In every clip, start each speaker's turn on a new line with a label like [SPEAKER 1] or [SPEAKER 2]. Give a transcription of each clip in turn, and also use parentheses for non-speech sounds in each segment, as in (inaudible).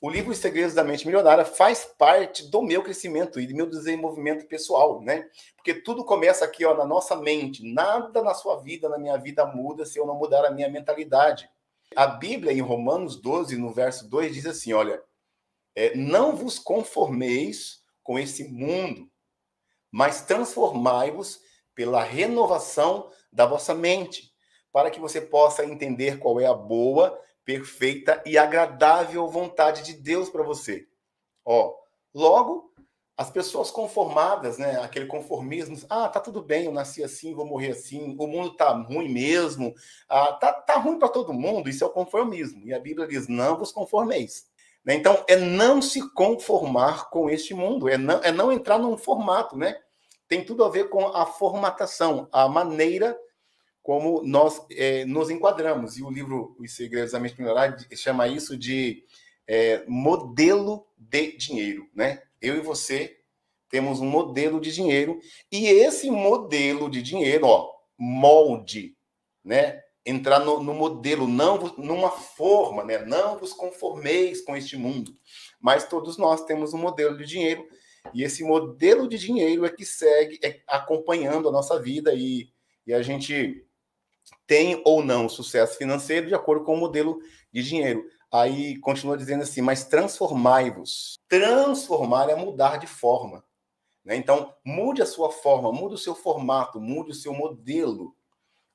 [SPEAKER 1] O livro Os Segredos da Mente Milionária faz parte do meu crescimento e do meu desenvolvimento pessoal, né? Porque tudo começa aqui, ó, na nossa mente. Nada na sua vida, na minha vida muda se eu não mudar a minha mentalidade. A Bíblia, em Romanos 12, no verso 2, diz assim: olha, é, não vos conformeis com esse mundo, mas transformai-vos pela renovação da vossa mente, para que você possa entender qual é a boa, perfeita e agradável vontade de Deus para você. Ó, logo as pessoas conformadas, né, aquele conformismo, ah, tá tudo bem, eu nasci assim, vou morrer assim, o mundo tá ruim mesmo, ah, tá, tá ruim para todo mundo, isso é o conformismo. E a Bíblia diz: não vos conformeis. Né? Então, é não se conformar com este mundo, é não, é não entrar num formato, né? Tem tudo a ver com a formatação, a maneira como nós é, nos enquadramos. E o livro Os Segredos da Mente Milionária chama isso de é, modelo de dinheiro. Né? Eu e você temos um modelo de dinheiro e esse modelo de dinheiro, ó, molde, né? Entrar no, no modelo, não numa forma, né? Não vos conformeis com este mundo, mas todos nós temos um modelo de dinheiro e esse modelo de dinheiro é que segue é, acompanhando a nossa vida e, e a gente tem ou não sucesso financeiro de acordo com o modelo de dinheiro. Aí continua dizendo assim, mas transformai-vos. Transformar é mudar de forma. Né? Então, mude a sua forma, mude o seu formato, mude o seu modelo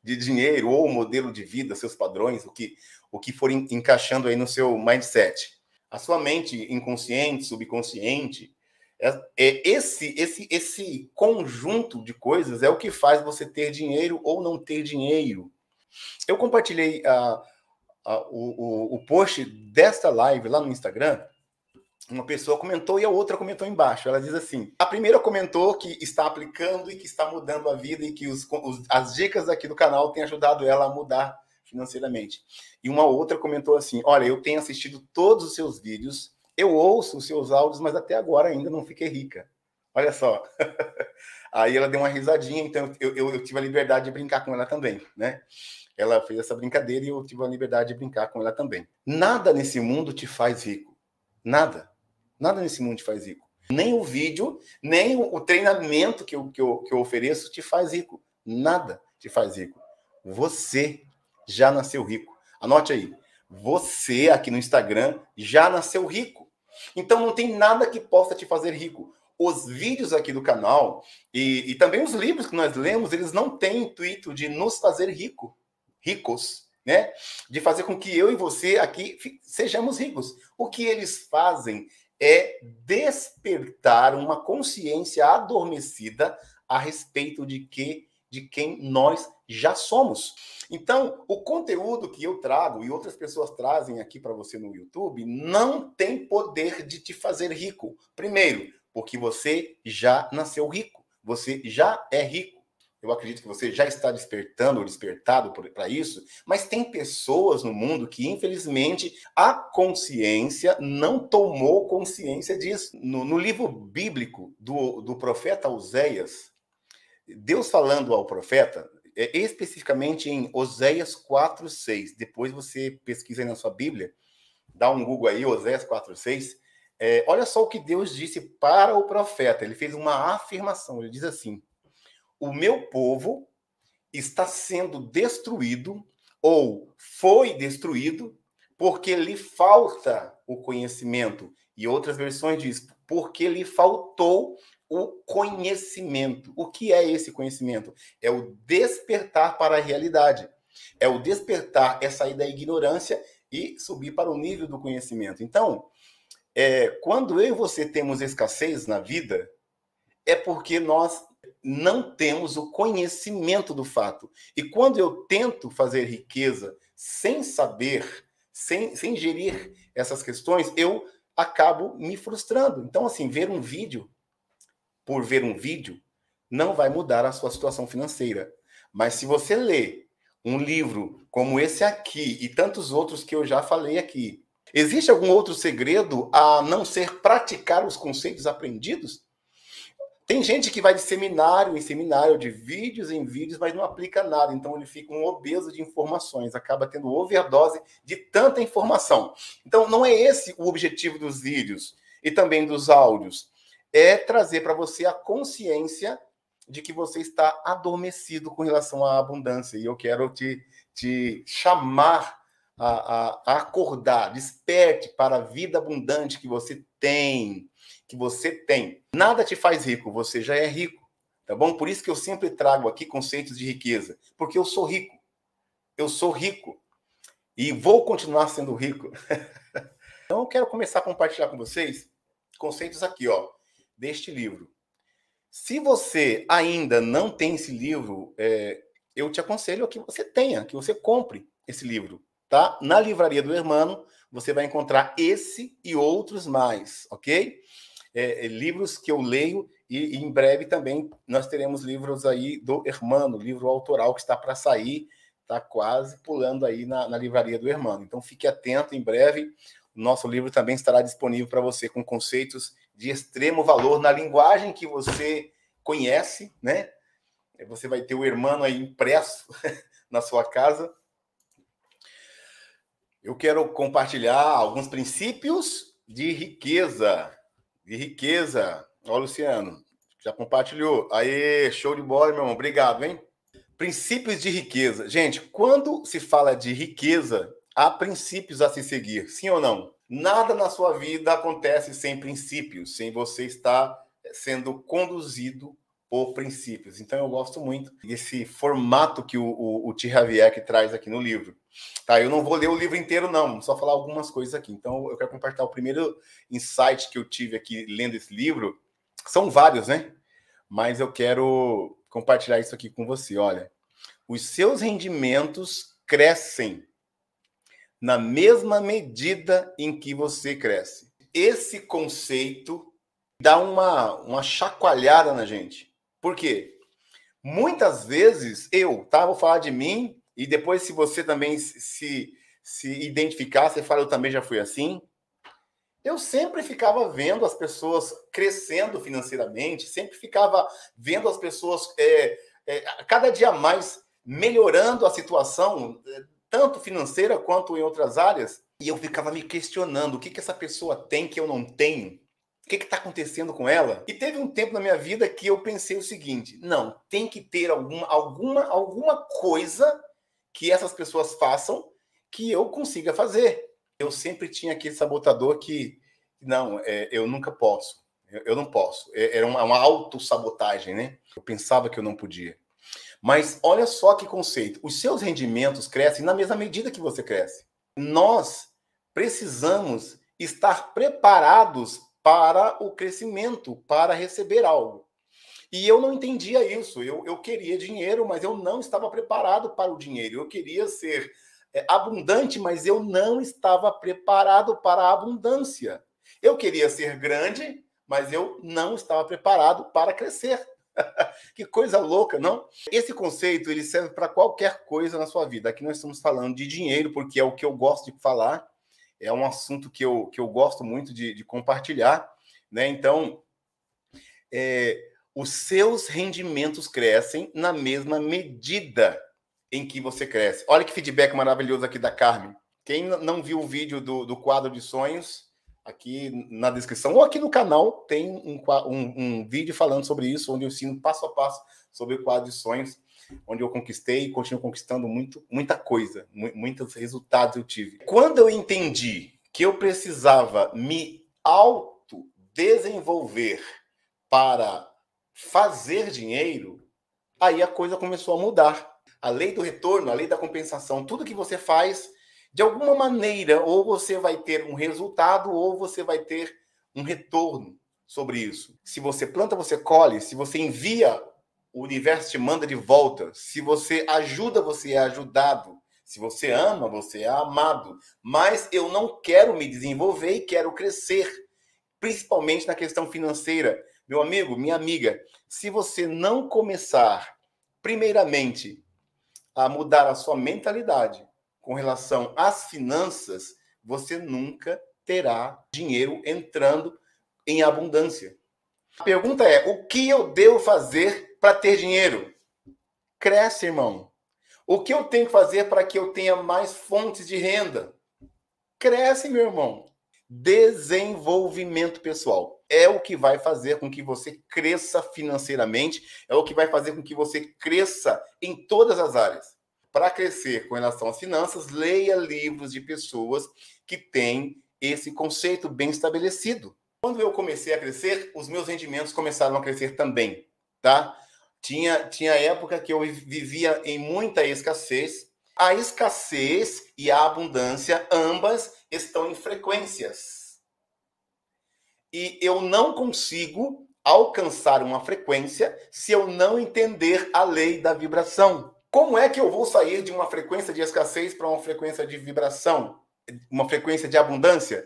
[SPEAKER 1] de dinheiro ou modelo de vida, seus padrões, o que, o que for encaixando aí no seu mindset. A sua mente inconsciente, subconsciente, é, é, esse, esse, esse conjunto de coisas é o que faz você ter dinheiro ou não ter dinheiro. Eu compartilhei a, ah, a, ah, o, o, o post desta live lá no Instagram uma pessoa comentou e a outra comentou embaixo. Ela diz assim: a primeira comentou que está aplicando e que está mudando a vida e que os, os, as dicas aqui do canal têm ajudado ela a mudar financeiramente. E uma outra comentou assim: olha, eu tenho assistido todos os seus vídeos eu ouço os seus áudios, mas até agora ainda não fiquei rica. Olha só. (laughs) Aí ela deu uma risadinha, então eu, eu, eu, tive a liberdade de brincar com ela também, né? Ela fez essa brincadeira e eu tive a liberdade de brincar com ela também. Nada nesse mundo te faz rico. Nada. Nada nesse mundo te faz rico. Nem o vídeo, nem o, o treinamento que eu, que, eu, que eu ofereço te faz rico. Nada te faz rico. Você já nasceu rico. Anote aí. Você aqui no Instagram já nasceu rico. Então não tem nada que possa te fazer rico. Os vídeos aqui do canal e, e também os livros que nós lemos, eles não têm intuito de nos fazer rico, ricos, né? De fazer com que eu e você aqui sejamos ricos. O que eles fazem é despertar uma consciência adormecida a respeito de que de quem nós já somos. Então, o conteúdo que eu trago e outras pessoas trazem aqui para você no YouTube não tem poder de te fazer rico. Primeiro, porque você já nasceu rico, você já é rico. Eu acredito que você já está despertando ou despertado para isso, mas tem pessoas no mundo que, infelizmente, a consciência não tomou consciência disso. No, no livro bíblico do, do profeta Oséias, Deus falando ao profeta, é, especificamente em Oséias 4:6. Depois você pesquisa aí na sua Bíblia, dá um Google aí, Oséias 4:6. É, olha só o que Deus disse para o profeta. Ele fez uma afirmação. Ele diz assim: O meu povo está sendo destruído ou foi destruído porque lhe falta o conhecimento. E outras versões diz porque lhe faltou o conhecimento. O que é esse conhecimento? É o despertar para a realidade. É o despertar, é sair da ignorância e subir para o nível do conhecimento. Então, é, quando eu e você temos escassez na vida, é porque nós não temos o conhecimento do fato. E quando eu tento fazer riqueza sem saber, sem, sem gerir essas questões, eu acabo me frustrando. Então, assim, ver um vídeo por ver um vídeo, não vai mudar a sua situação financeira. Mas se você lê um livro como esse aqui e tantos outros que eu já falei aqui, existe algum outro segredo a não ser praticar os conceitos aprendidos? Tem gente que vai de seminário em seminário, de vídeos em vídeos, mas não aplica nada. Então ele fica um obeso de informações, acaba tendo overdose de tanta informação. Então não é esse o objetivo dos vídeos e também dos áudios é trazer para você a consciência de que você está adormecido com relação à abundância. E eu quero te, te chamar a, a, acordar, desperte para a vida abundante que você tem, que você tem. Nada te faz rico, você já é rico, tá bom? Por isso que eu sempre trago aqui conceitos de riqueza, porque eu sou rico, eu sou rico e vou continuar sendo rico. (laughs) então eu quero começar a compartilhar com vocês conceitos aqui, ó, deste livro. Se você ainda não tem esse livro, é, eu te aconselho que você tenha, que você compre esse livro, tá? Na livraria do Hermano, você vai encontrar esse e outros mais, ok? É, é, livros que eu leio e, e, em breve também nós teremos livros aí do Hermano, livro autoral que está para sair, está quase pulando aí na, na livraria do Hermano. Então fique atento, em breve o nosso livro também estará disponível para você com conceitos de extremo valor na linguagem que você conhece, né? Você vai ter o irmão aí impresso (laughs) na sua casa. Eu quero compartilhar alguns princípios de riqueza. De riqueza. Ó, Luciano, já compartilhou. Aí, show de bola, meu irmão. Obrigado, hein? Princípios de riqueza. Gente, quando se fala de riqueza, há princípios a se seguir, sim ou não? Nada na sua vida acontece sem princípios, sem você estar eh, sendo conduzido por princípios. Então eu gosto muito desse formato que o, o, o T. traz aqui no livro. Tá, eu não vou ler o livro inteiro não, só falar algumas coisas aqui. Então eu quero compartilhar o primeiro insight que eu tive aqui lendo esse livro. São vários, né? Mas eu quero compartilhar isso aqui com você. Olha, os seus rendimentos crescem na mesma medida em que você cresce. Esse conceito dá uma, uma chacoalhada na gente. Por quê? Muitas vezes eu, tá? Vou falar de mim e depois se você também se, se identificar, você fala, eu também já fui assim. Eu sempre ficava vendo as pessoas crescendo financeiramente, sempre ficava vendo as pessoas é, é, cada dia mais melhorando a situação tanto financeira quanto em outras áreas, e eu ficava me questionando o que, que essa pessoa tem que eu não tenho. O que está acontecendo com ela? E teve um tempo na minha vida que eu pensei o seguinte: não, tem que ter alguma, alguma, alguma coisa que essas pessoas façam que eu consiga fazer. Eu sempre tinha aquele sabotador que, não, é, eu nunca posso, eu, eu não posso. É, era uma, uma autossabotagem, né? Eu pensava que eu não podia. Mas olha só que conceito: os seus rendimentos crescem na mesma medida que você cresce. Nós precisamos estar preparados para o crescimento, para receber algo. E eu não entendia isso. Eu, eu queria dinheiro, mas eu não estava preparado para o dinheiro. Eu queria ser é, abundante, mas eu não estava preparado para a abundância. Eu queria ser grande, mas eu não estava preparado para crescer. (laughs) que coisa louca, não? Esse conceito ele serve para qualquer coisa na sua vida. Aqui nós estamos falando de dinheiro, porque é o que eu gosto de falar, é um assunto que eu, que eu gosto muito de, de compartilhar, né? Então, é, os seus rendimentos crescem na mesma medida em que você cresce. Olha que feedback maravilhoso aqui da Carmen. Quem não viu o vídeo do, do quadro de sonhos, aqui na descrição ou aqui no canal tem um, um, um, vídeo falando sobre isso, onde eu ensino passo a passo sobre o quadro de sonhos, onde eu conquistei e continuo conquistando muito, muita coisa, mu muitos resultados eu tive. Quando eu entendi que eu precisava me autodesenvolver para fazer dinheiro, aí a coisa começou a mudar. A lei do retorno, a lei da compensação, tudo que você faz de alguma maneira, ou você vai ter um resultado, ou você vai ter um retorno sobre isso. Se você planta, você colhe. Se você envia, o universo te manda de volta. Se você ajuda, você é ajudado. Se você ama, você é amado. Mas eu não quero me desenvolver e quero crescer, principalmente na questão financeira. Meu amigo, minha amiga, se você não começar, primeiramente, a mudar a sua mentalidade, com relação às finanças, você nunca terá dinheiro entrando em abundância. A pergunta é: o que eu devo fazer para ter dinheiro? Cresce, irmão. O que eu tenho que fazer para que eu tenha mais fontes de renda? Cresce, meu irmão. Desenvolvimento pessoal é o que vai fazer com que você cresça financeiramente, é o que vai fazer com que você cresça em todas as áreas para crescer com relação às finanças, leia livros de pessoas que têm esse conceito bem estabelecido. Quando eu comecei a crescer, os meus rendimentos começaram a crescer também, tá? Tinha, tinha época que eu vivia em muita escassez. A escassez e a abundância, ambas estão em frequências. E eu não consigo alcançar uma frequência se eu não entender a lei da vibração. Como é que eu vou sair de uma frequência de escassez para uma frequência de vibração, uma frequência de abundância?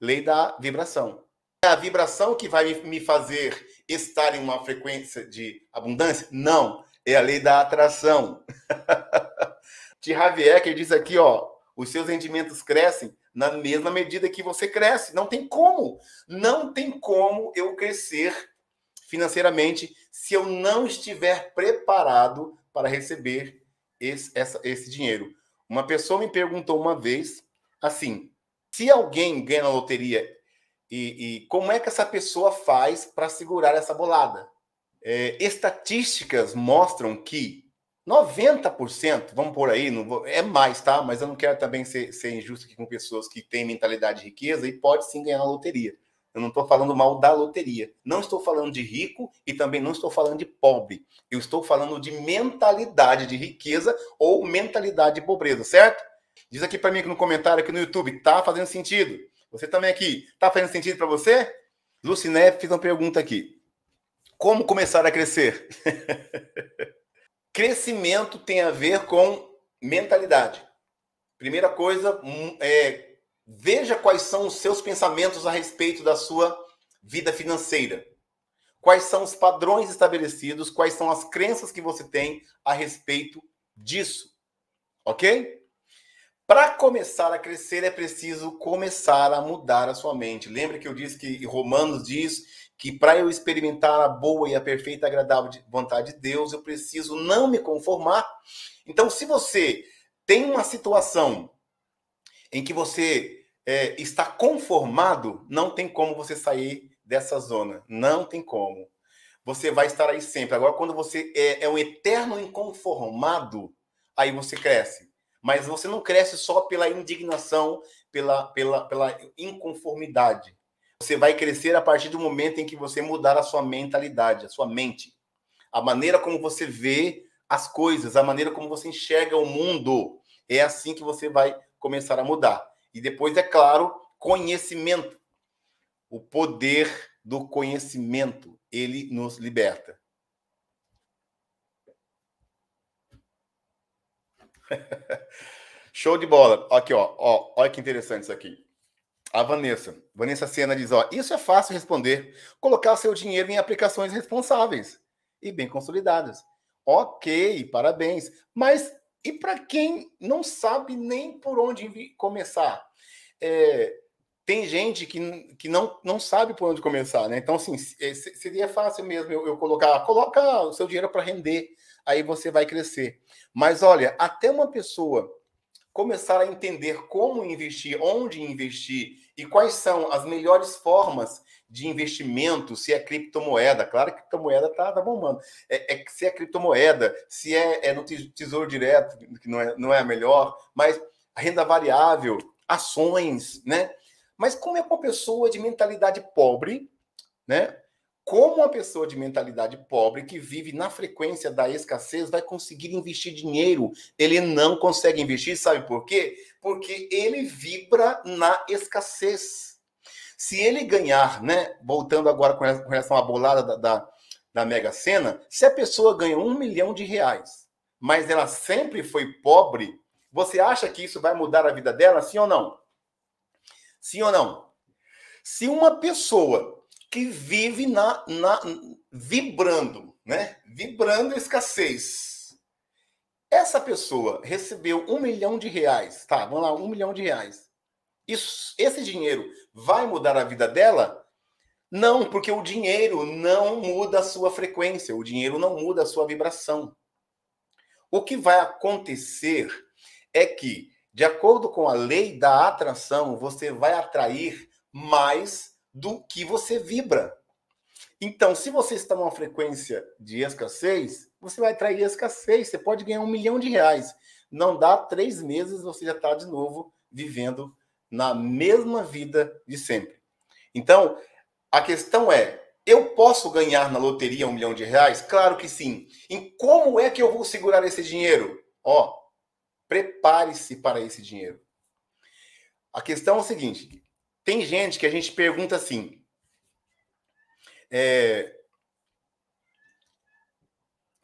[SPEAKER 1] Lei da vibração. É a vibração que vai me fazer estar em uma frequência de abundância? Não, é a lei da atração. (laughs) de Javier que diz aqui, ó, os seus rendimentos crescem na mesma medida que você cresce. Não tem como, não tem como eu crescer financeiramente se eu não estiver preparado para receber esse, essa, esse dinheiro. Uma pessoa me perguntou uma vez assim: se alguém ganha na loteria, e, e como é que essa pessoa faz para segurar essa bolada? É, estatísticas mostram que 90%, vamos por aí, vou, é mais, tá? Mas eu não quero também ser, ser injusto aqui com pessoas que têm mentalidade de riqueza e pode sim ganhar na loteria. Eu não estou falando mal da loteria. Não estou falando de rico e também não estou falando de pobre. Eu estou falando de mentalidade de riqueza ou mentalidade de pobreza, certo? Diz aqui para mim aqui no comentário aqui no YouTube, tá fazendo sentido? Você também aqui, tá fazendo sentido para você? Luciné fez uma pergunta aqui. Como começar a crescer? (laughs) Crescimento tem a ver com mentalidade. Primeira coisa, hum, é, Veja quais são os seus pensamentos a respeito da sua vida financeira. Quais são os padrões estabelecidos, quais são as crenças que você tem a respeito disso. Ok? Para começar a crescer é preciso começar a mudar a sua mente. Lembra que eu disse que Romanos diz que para eu experimentar a boa e a perfeita agradável vontade de Deus, eu preciso não me conformar. Então, se você tem uma situação em que você é, está conformado, não tem como você sair dessa zona. Não tem como. Você vai estar aí sempre. Agora, quando você é, é um eterno inconformado, aí você cresce. Mas você não cresce só pela indignação, pela, pela, pela inconformidade. Você vai crescer a partir do momento em que você mudar a sua mentalidade, a sua mente. A maneira como você vê as coisas, a maneira como você enxerga o mundo. É assim que você vai começar a mudar. E depois, é claro, conhecimento. O poder do conhecimento, ele nos liberta. (laughs) Show de bola. Aqui, ó, ó, olha que interessante isso aqui. A Vanessa. Vanessa Sena diz: ó, isso é fácil responder. Colocar seu dinheiro em aplicações responsáveis e bem consolidadas. Ok, parabéns. Mas e para quem não sabe nem por onde começar, é, tem gente que, que não, não sabe por onde começar, né? Então, assim, é, seria fácil mesmo eu, eu colocar, coloca o seu dinheiro para render, aí você vai crescer. Mas olha, até uma pessoa começar a entender como investir, onde investir e quais são as melhores formas de investimento, se é criptomoeda. Claro que a criptomoeda tá, tá bombando. É, é, se é criptomoeda, se é, é no tesouro direto, que não é, não é a melhor, mas renda variável, ações, né? Mas como é uma pessoa de mentalidade pobre, né? Como uma pessoa de mentalidade pobre que vive na frequência da escassez vai conseguir investir dinheiro? Ele não consegue investir, sabe por quê? Porque ele vibra na escassez. Se ele ganhar, né? Voltando agora com relação à bolada da, da, da Mega Sena, se a pessoa ganha um milhão de reais, mas ela sempre foi pobre, você acha que isso vai mudar a vida dela, sim ou não? Sim ou não? Se uma pessoa que vive na, na vibrando, né? Vibrando escassez. Essa pessoa recebeu um milhão de reais, tá? Vamos lá, um milhão de reais isso, esse dinheiro vai mudar a vida dela? Não, porque o dinheiro não muda a sua frequência, o dinheiro não muda a sua vibração. O que vai acontecer é que, de acordo com a lei da atração, você vai atrair mais do que você vibra. Então, se você está numa frequência de escassez, você vai atrair escassez. Você pode ganhar um milhão de reais. Não dá três meses, você já está de novo vivendo na mesma vida de sempre. Então, a questão é: eu posso ganhar na loteria um milhão de reais? Claro que sim. E como é que eu vou segurar esse dinheiro? Ó, prepare-se para esse dinheiro. A questão é o seguinte: tem gente que a gente pergunta assim. É,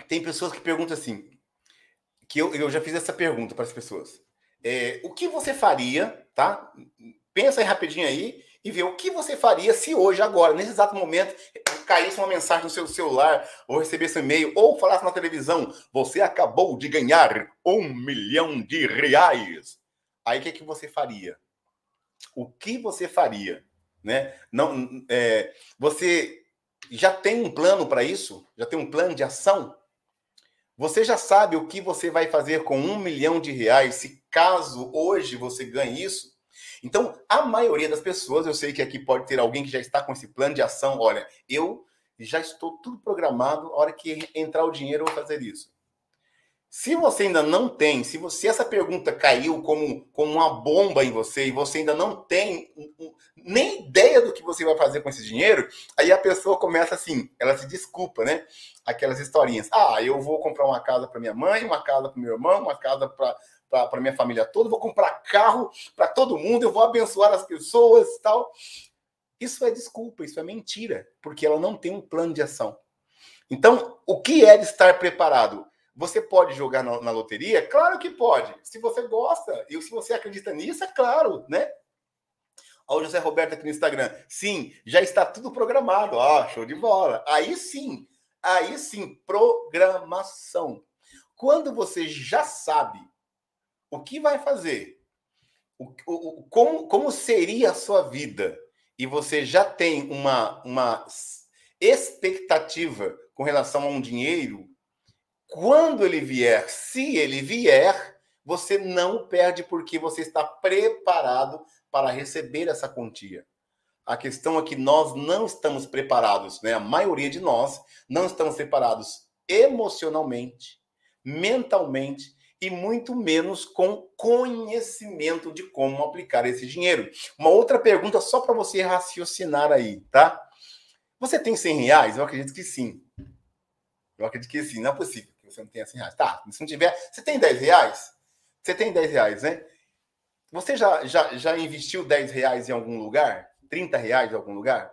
[SPEAKER 1] tem pessoas que perguntam assim, que eu, eu já fiz essa pergunta para as pessoas. É, o que você faria tá? Pensa aí rapidinho aí e vê o que você faria se hoje, agora, nesse exato momento, caísse uma mensagem no seu celular, ou recebesse um e-mail, ou falasse na televisão, você acabou de ganhar um milhão de reais. Aí o que, é que você faria? O que você faria? Né? Não, é, você já tem um plano para isso? Já tem um plano de ação? Você já sabe o que você vai fazer com um milhão de reais se caso hoje você ganhe isso? Então, a maioria das pessoas, eu sei que aqui pode ter alguém que já está com esse plano de ação. Olha, eu já estou tudo programado, a hora que entrar o dinheiro eu vou fazer isso. Se você ainda não tem, se, você, essa pergunta caiu como, como uma bomba em você e você ainda não tem nem ideia do que você vai fazer com esse dinheiro, aí a pessoa começa assim, ela se desculpa, né? Aquelas historinhas. Ah, eu vou comprar uma casa para minha mãe, uma casa para meu irmão, uma casa para minha família toda, vou comprar carro para todo mundo, eu vou abençoar as pessoas e tal. Isso é desculpa, isso é mentira, porque ela não tem um plano de ação. Então, o que é estar preparado? Você pode jogar na, na, loteria? Claro que pode. Se você gosta e se você acredita nisso, é claro, né? Olha o José Roberto aqui no Instagram. Sim, já está tudo programado. Ah, show de bola. Aí sim, aí sim, programação. Quando você já sabe o que vai fazer, o, o, como, como seria a sua vida, e você já tem uma, uma expectativa com relação a um dinheiro, quando ele vier, se ele vier, você não perde porque você está preparado para receber essa quantia. A questão é que nós não estamos preparados, né? A maioria de nós não estamos preparados emocionalmente, mentalmente e muito menos com conhecimento de como aplicar esse dinheiro. Uma outra pergunta só para você raciocinar aí, tá? Você tem 100 reais? Eu acredito que sim. Eu acredito que sim, não é possível você não tem 100 reais. Tá, se não tiver, você tem 10 reais? Você tem 10 reais, né? Você já, já, já investiu 10 reais em algum lugar? 30 reais em algum lugar?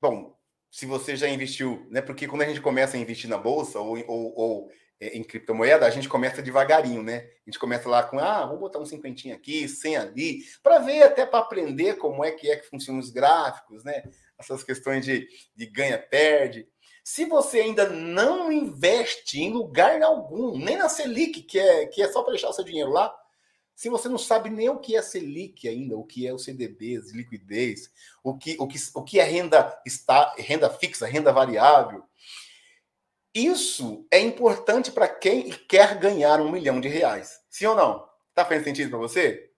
[SPEAKER 1] Bom, se você já investiu, né? Porque quando a gente começa a investir na bolsa ou, ou, ou é, em criptomoeda, a gente começa devagarinho, né? A gente começa lá com, ah, vou botar um cinquentinho aqui, 100 ali, para ver até para aprender como é que é que funcionam os gráficos, né? Essas questões de, de ganha-perde. Se você ainda não investe em lugar algum, nem na Selic, que é, que é só deixar o seu dinheiro lá, se você não sabe nem o que é Selic ainda, o que é o CDB, liquidez, o que, o que, o que é renda, está, renda fixa, renda variável, isso é importante para quem quer ganhar um milhão de reais. Sim ou não? Tá fazendo sentido para você?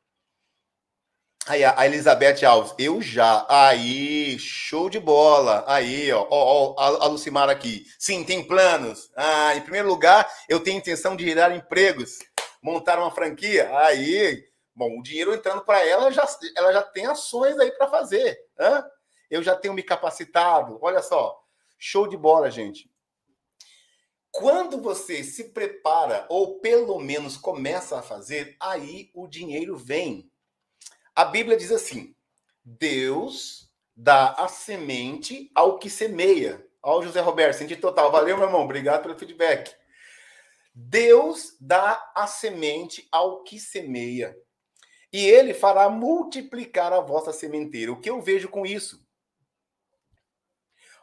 [SPEAKER 1] Aí a Elizabeth Alves, eu já. Aí, show de bola. Aí, ó, ó, ó a Lucimar aqui. Sim, tem planos. Ah, em primeiro lugar, eu tenho intenção de gerar empregos, montar uma franquia. Aí, bom, o dinheiro entrando para ela, já, ela já tem ações aí para fazer. Hã? Eu já tenho me capacitado. Olha só, show de bola, gente. Quando você se prepara, ou pelo menos começa a fazer, aí o dinheiro vem. A Bíblia diz assim: Deus dá a semente ao que semeia. Ó, José Roberto, senti total. Valeu, meu irmão. Obrigado pelo feedback. Deus dá a semente ao que semeia, e ele fará multiplicar a vossa sementeira. O que eu vejo com isso?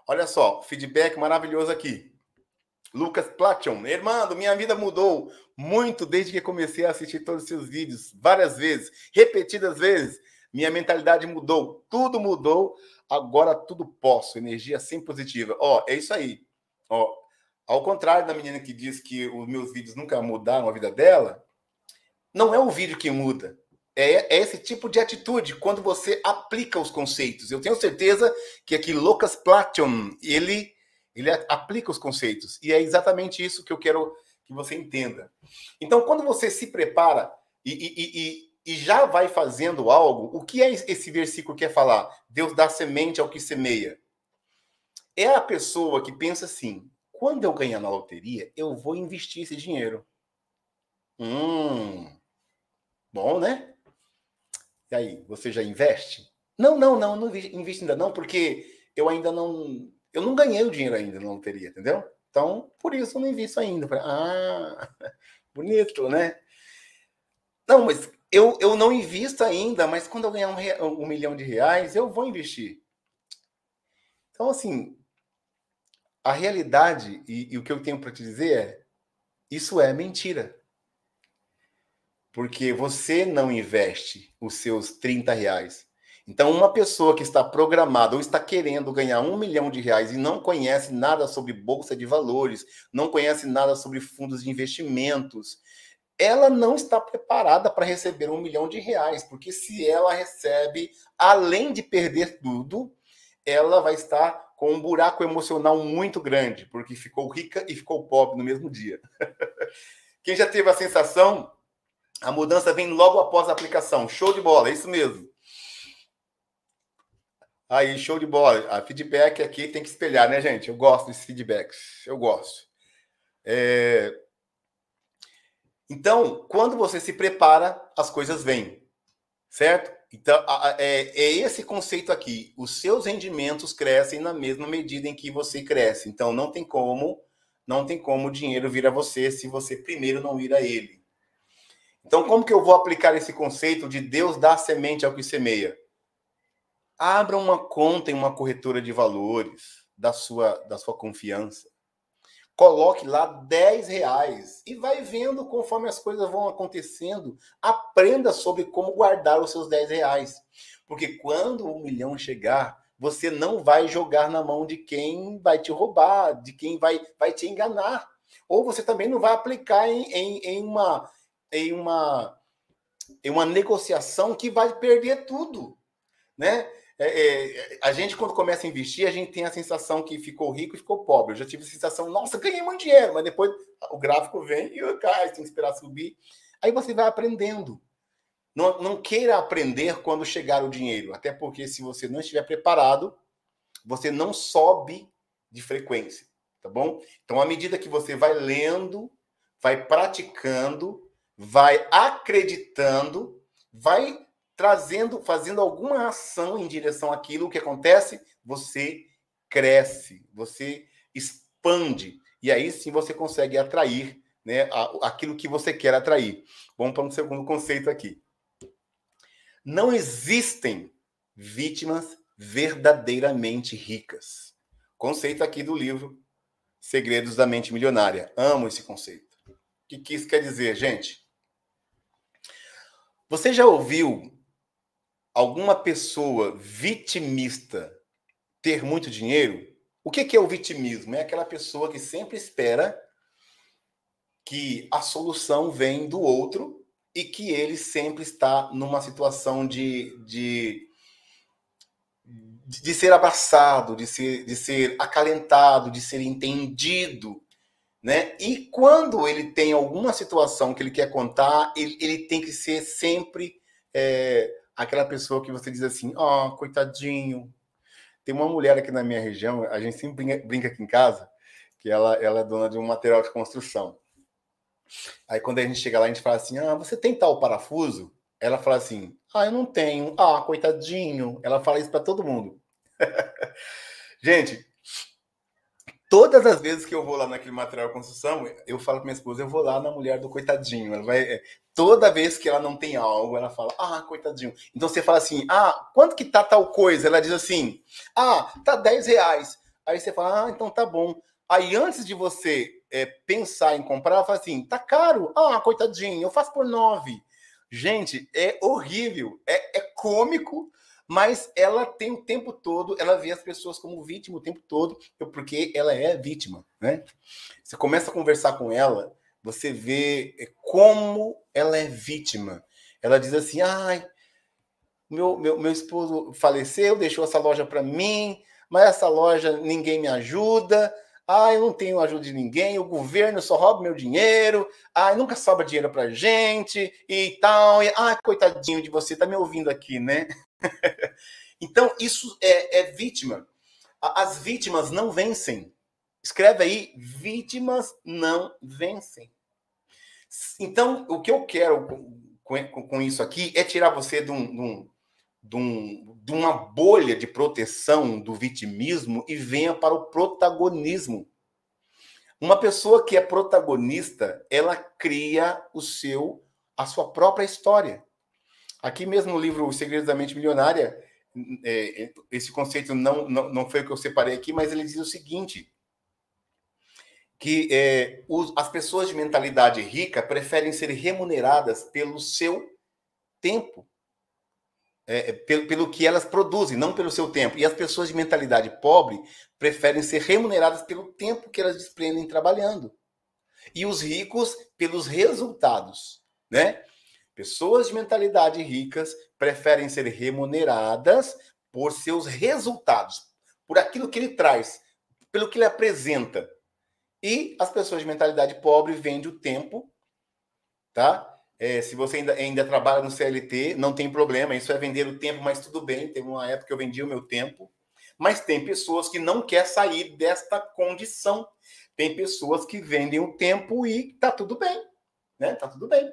[SPEAKER 1] Olha só, feedback maravilhoso aqui. Lucas Platon, Irmando, minha vida mudou muito desde que comecei a assistir todos os seus vídeos, várias vezes, repetidas vezes. Minha mentalidade mudou, tudo mudou, agora tudo posso, energia sempre positiva. Ó, é isso aí. Ó, ao contrário da menina que diz que os meus vídeos nunca mudaram a vida dela, não é o vídeo que muda. É, é esse tipo de atitude quando você aplica os conceitos. Eu tenho certeza que aqui Lucas Platon, ele ele aplica os conceitos. E é exatamente isso que eu quero que você entenda. Então, quando você se prepara e, e, e, e já vai fazendo algo, o que é esse versículo que quer é falar? Deus dá semente ao que semeia. É a pessoa que pensa assim: quando eu ganhar na loteria, eu vou investir esse dinheiro. Hum, bom, né? E aí, você já investe? Não, não, não, não investe ainda não, porque eu ainda não eu não ganhei o dinheiro ainda na loteria, entendeu? Então, por isso eu não invisto ainda. ah, (laughs) bonito, né? Não, mas eu, eu não invisto ainda, mas quando eu ganhar um, um milhão de reais, eu vou investir. Então, assim, a realidade e, e o que eu tenho para te dizer é: isso é mentira. Porque você não investe os seus 30 reais então, uma pessoa que está programada ou está querendo ganhar um milhão de reais e não conhece nada sobre bolsa de valores, não conhece nada sobre fundos de investimentos, ela não está preparada para receber um milhão de reais, porque se ela recebe, além de perder tudo, ela vai estar com um buraco emocional muito grande, porque ficou rica e ficou pobre no mesmo dia. (laughs) Quem já teve a sensação, a mudança vem logo após a aplicação. Show de bola, é isso mesmo. Aí, show de bola. A feedback aqui tem que espelhar, né, gente? Eu gosto desses feedbacks. Eu gosto. É... Então, quando você se prepara, as coisas vêm, certo? Então, é, é esse conceito aqui. Os seus rendimentos crescem na mesma medida em que você cresce. Então, não tem como, não tem como o dinheiro vir a você se você primeiro não ir a ele. Então, como que eu vou aplicar esse conceito de Deus dá semente ao que semeia? Abra uma conta em uma corretora de valores da sua, da sua confiança. Coloque lá 10 reais e vai vendo conforme as coisas vão acontecendo. Aprenda sobre como guardar os seus 10 reais. Porque quando o um milhão chegar, você não vai jogar na mão de quem vai te roubar, de quem vai, vai te enganar. Ou você também não vai aplicar em, em, em uma, em, uma, em uma negociação que vai perder tudo. Né? É, é, a gente, quando começa a investir, a gente tem a sensação que ficou rico e ficou pobre. Eu já tive a sensação, nossa, ganhei muito dinheiro, mas depois o gráfico vem e eu cai, tem que esperar subir. Aí você vai aprendendo. Não, não queira aprender quando chegar o dinheiro, até porque se você não estiver preparado, você não sobe de frequência, tá bom? Então, à medida que você vai lendo, vai praticando, vai acreditando, vai trazendo, fazendo alguma ação em direção àquilo, o que acontece? Você cresce, você expande. E aí sim você consegue atrair né, aquilo que você quer atrair. Vamos para um segundo conceito aqui. Não existem vítimas verdadeiramente ricas. Conceito aqui do livro Segredos da Mente Milionária. Amo esse conceito. O que, que isso quer dizer, gente? Você já ouviu alguma pessoa vitimista ter muito dinheiro, o que é o vitimismo? É aquela pessoa que sempre espera que a solução vem do outro e que ele sempre está numa situação de, de, de ser abraçado, de ser, de ser acalentado, de ser entendido. Né? E quando ele tem alguma situação que ele quer contar, ele, ele tem que ser sempre. É, aquela pessoa que você diz assim, ó, oh, coitadinho. Tem uma mulher aqui na minha região, a gente sempre brinca, brinca aqui em casa, que ela, ela é dona de um material de construção. Aí quando a gente chega lá, a gente fala assim: ah, você tem tal parafuso? Ela fala assim: ah, eu não tenho. Ah, coitadinho. Ela fala isso para todo mundo. (laughs) gente, todas as vezes que eu vou lá naquele material de construção, eu falo para minha esposa, eu vou lá na mulher do coitadinho. Ela vai. É, toda vez que ela não tem algo, ela fala, ah, coitadinho. Então você fala assim, ah, quanto que tá tal coisa? Ela diz assim, ah, tá 10 reais. Aí você fala, ah, então tá bom. Aí antes de você é, pensar em comprar, ela fala assim, tá caro? Ah, coitadinho, eu faço por 9. Gente, é horrível, é, é cômico mas ela tem o tempo todo, ela vê as pessoas como vítima o tempo todo, porque ela é vítima, né? Você começa a conversar com ela, você vê é, como ela é vítima. Ela diz assim: ai, meu, meu, meu esposo faleceu, deixou essa loja para mim, mas essa loja ninguém me ajuda, ah, eu não tenho ajuda de ninguém, o governo só rouba meu dinheiro, ah, nunca sobra dinheiro pra gente e tal. E, ah, coitadinho de você, tá me ouvindo aqui, né? (laughs) então, isso é, é vítima. As vítimas não vencem. Escreve aí, vítimas não vencem. Então, o que eu quero com, com, com isso aqui é tirar você de um, de um de, um, de uma bolha de proteção do vitimismo e venha para o protagonismo. Uma pessoa que é protagonista, ela cria o seu a sua própria história. Aqui mesmo no livro Segredos da Mente Milionária, é, é, esse conceito não, não, não foi o que eu separei aqui, mas ele diz o seguinte, que é, os, as pessoas de mentalidade rica preferem ser remuneradas pelo seu tempo. É, é, pelo, pelo que elas produzem, não pelo seu tempo. E as pessoas de mentalidade pobre preferem ser remuneradas pelo tempo que elas desprendem trabalhando. E os ricos pelos resultados, né? Pessoas de mentalidade ricas preferem ser remuneradas por seus resultados, por aquilo que ele traz, pelo que ele apresenta. E as pessoas de mentalidade pobre vendem o tempo, tá? É, se você ainda, ainda trabalha no CLT, não tem problema, isso é vender o tempo, mas tudo bem. Teve uma época que eu vendi o meu tempo. Mas tem pessoas que não quer sair desta condição. Tem pessoas que vendem o tempo e tá tudo bem, né? Tá tudo bem.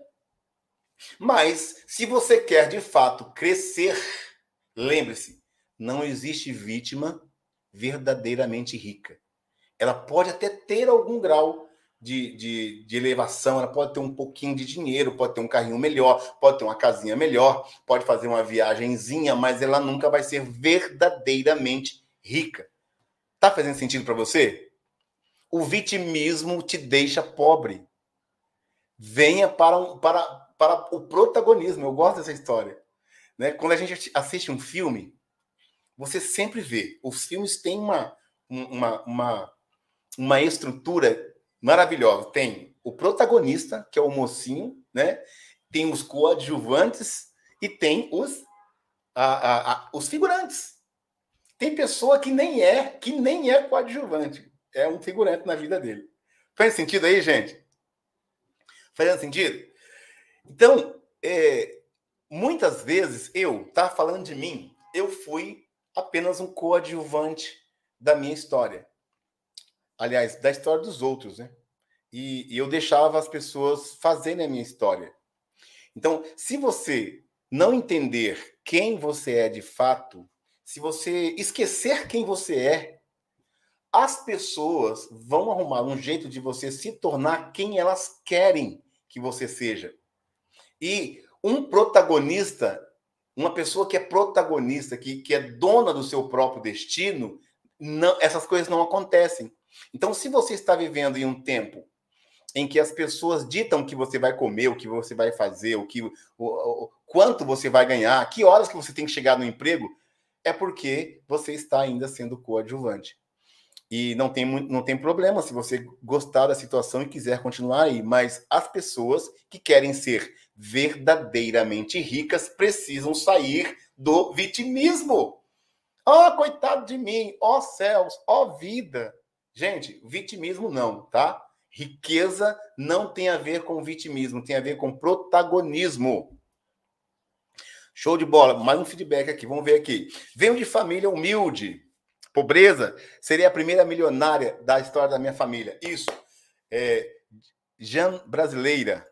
[SPEAKER 1] Mas se você quer de fato crescer, lembre-se, não existe vítima verdadeiramente rica. Ela pode até ter algum grau, de, de, de, elevação, ela pode ter um pouquinho de dinheiro, pode ter um carrinho melhor, pode ter uma casinha melhor, pode fazer uma viagenzinha, mas ela nunca vai ser verdadeiramente rica. Tá fazendo sentido para você? O vitimismo te deixa pobre. Venha para, um, para, para o protagonismo. Eu gosto dessa história. Né? Quando a gente assiste um filme, você sempre vê. Os filmes têm uma, uma, uma, uma estrutura maravilhosa. Tem o protagonista, que é o mocinho, né? Tem os coadjuvantes e tem os, a, a, a, os figurantes. Tem pessoa que nem é, que nem é coadjuvante, é um figurante na vida dele. Faz sentido aí, gente? Fazendo sentido? Então, é, muitas vezes eu, tá falando de mim, eu fui apenas um coadjuvante da minha história aliás, da história dos outros, né? E, e eu deixava as pessoas fazerem a minha história. Então, se você não entender quem você é de fato, se você esquecer quem você é, as pessoas vão arrumar um jeito de você se tornar quem elas querem que você seja. E um protagonista, uma pessoa que é protagonista, que, que é dona do seu próprio destino, não, essas coisas não acontecem. Então, se você está vivendo em um tempo em que as pessoas ditam o que você vai comer, o que você vai fazer, o que o, o, quanto você vai ganhar, que horas que você tem que chegar no emprego, é porque você está ainda sendo coadjuvante. E não tem, não tem problema se você gostar da situação e quiser continuar aí, mas as pessoas que querem ser verdadeiramente ricas precisam sair do vitimismo. oh, coitado de mim, ó oh, céus, ó oh, vida. Gente, vitimismo não, tá? Riqueza não tem a ver com vitimismo, tem a ver com protagonismo. Show de bola. Mais um feedback aqui, vamos ver aqui. Venho de família humilde. Pobreza seria a primeira milionária da história da minha família. Isso. É, Jan brasileira.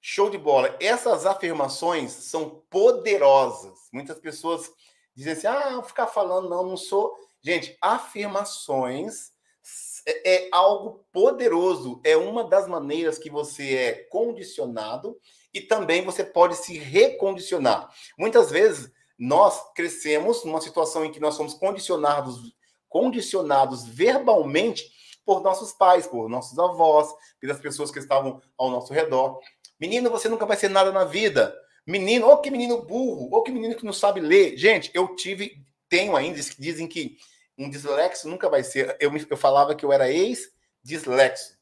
[SPEAKER 1] Show de bola. Essas afirmações são poderosas. Muitas pessoas dizem assim: ah, vou ficar falando, não, não sou. Gente, afirmações é, é, algo poderoso, é uma das maneiras que você é condicionado e também você pode se recondicionar. Muitas vezes nós crescemos numa situação em que nós somos condicionados, condicionados verbalmente por nossos pais, por nossos avós, pelas pessoas que estavam ao nosso redor. Menino, você nunca vai ser nada na vida. Menino, ou que menino burro, ou que menino que não sabe ler. Gente, eu tive, tenho ainda, dizem que um dislexo nunca vai ser. Eu, eu falava que eu era ex-dislexo,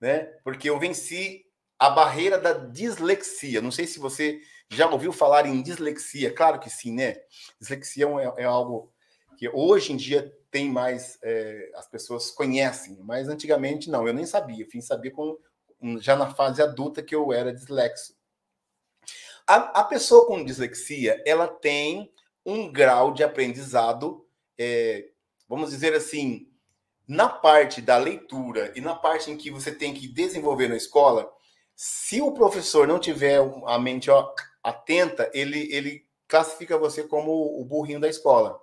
[SPEAKER 1] né? Porque eu venci a barreira da dislexia. Não sei se você já ouviu falar em dislexia. Claro que sim, né? Dislexia é, é algo que hoje em dia tem mais, é, as pessoas conhecem, mas antigamente não, eu nem sabia. Eu sabia com, hum, já na fase adulta que eu era dislexo. A, a pessoa com dislexia, ela tem um grau de aprendizado é, vamos dizer assim, na parte da leitura e na parte em que você tem que desenvolver na escola, se o professor não tiver a mente ó, atenta, ele, ele classifica você como o burrinho da escola.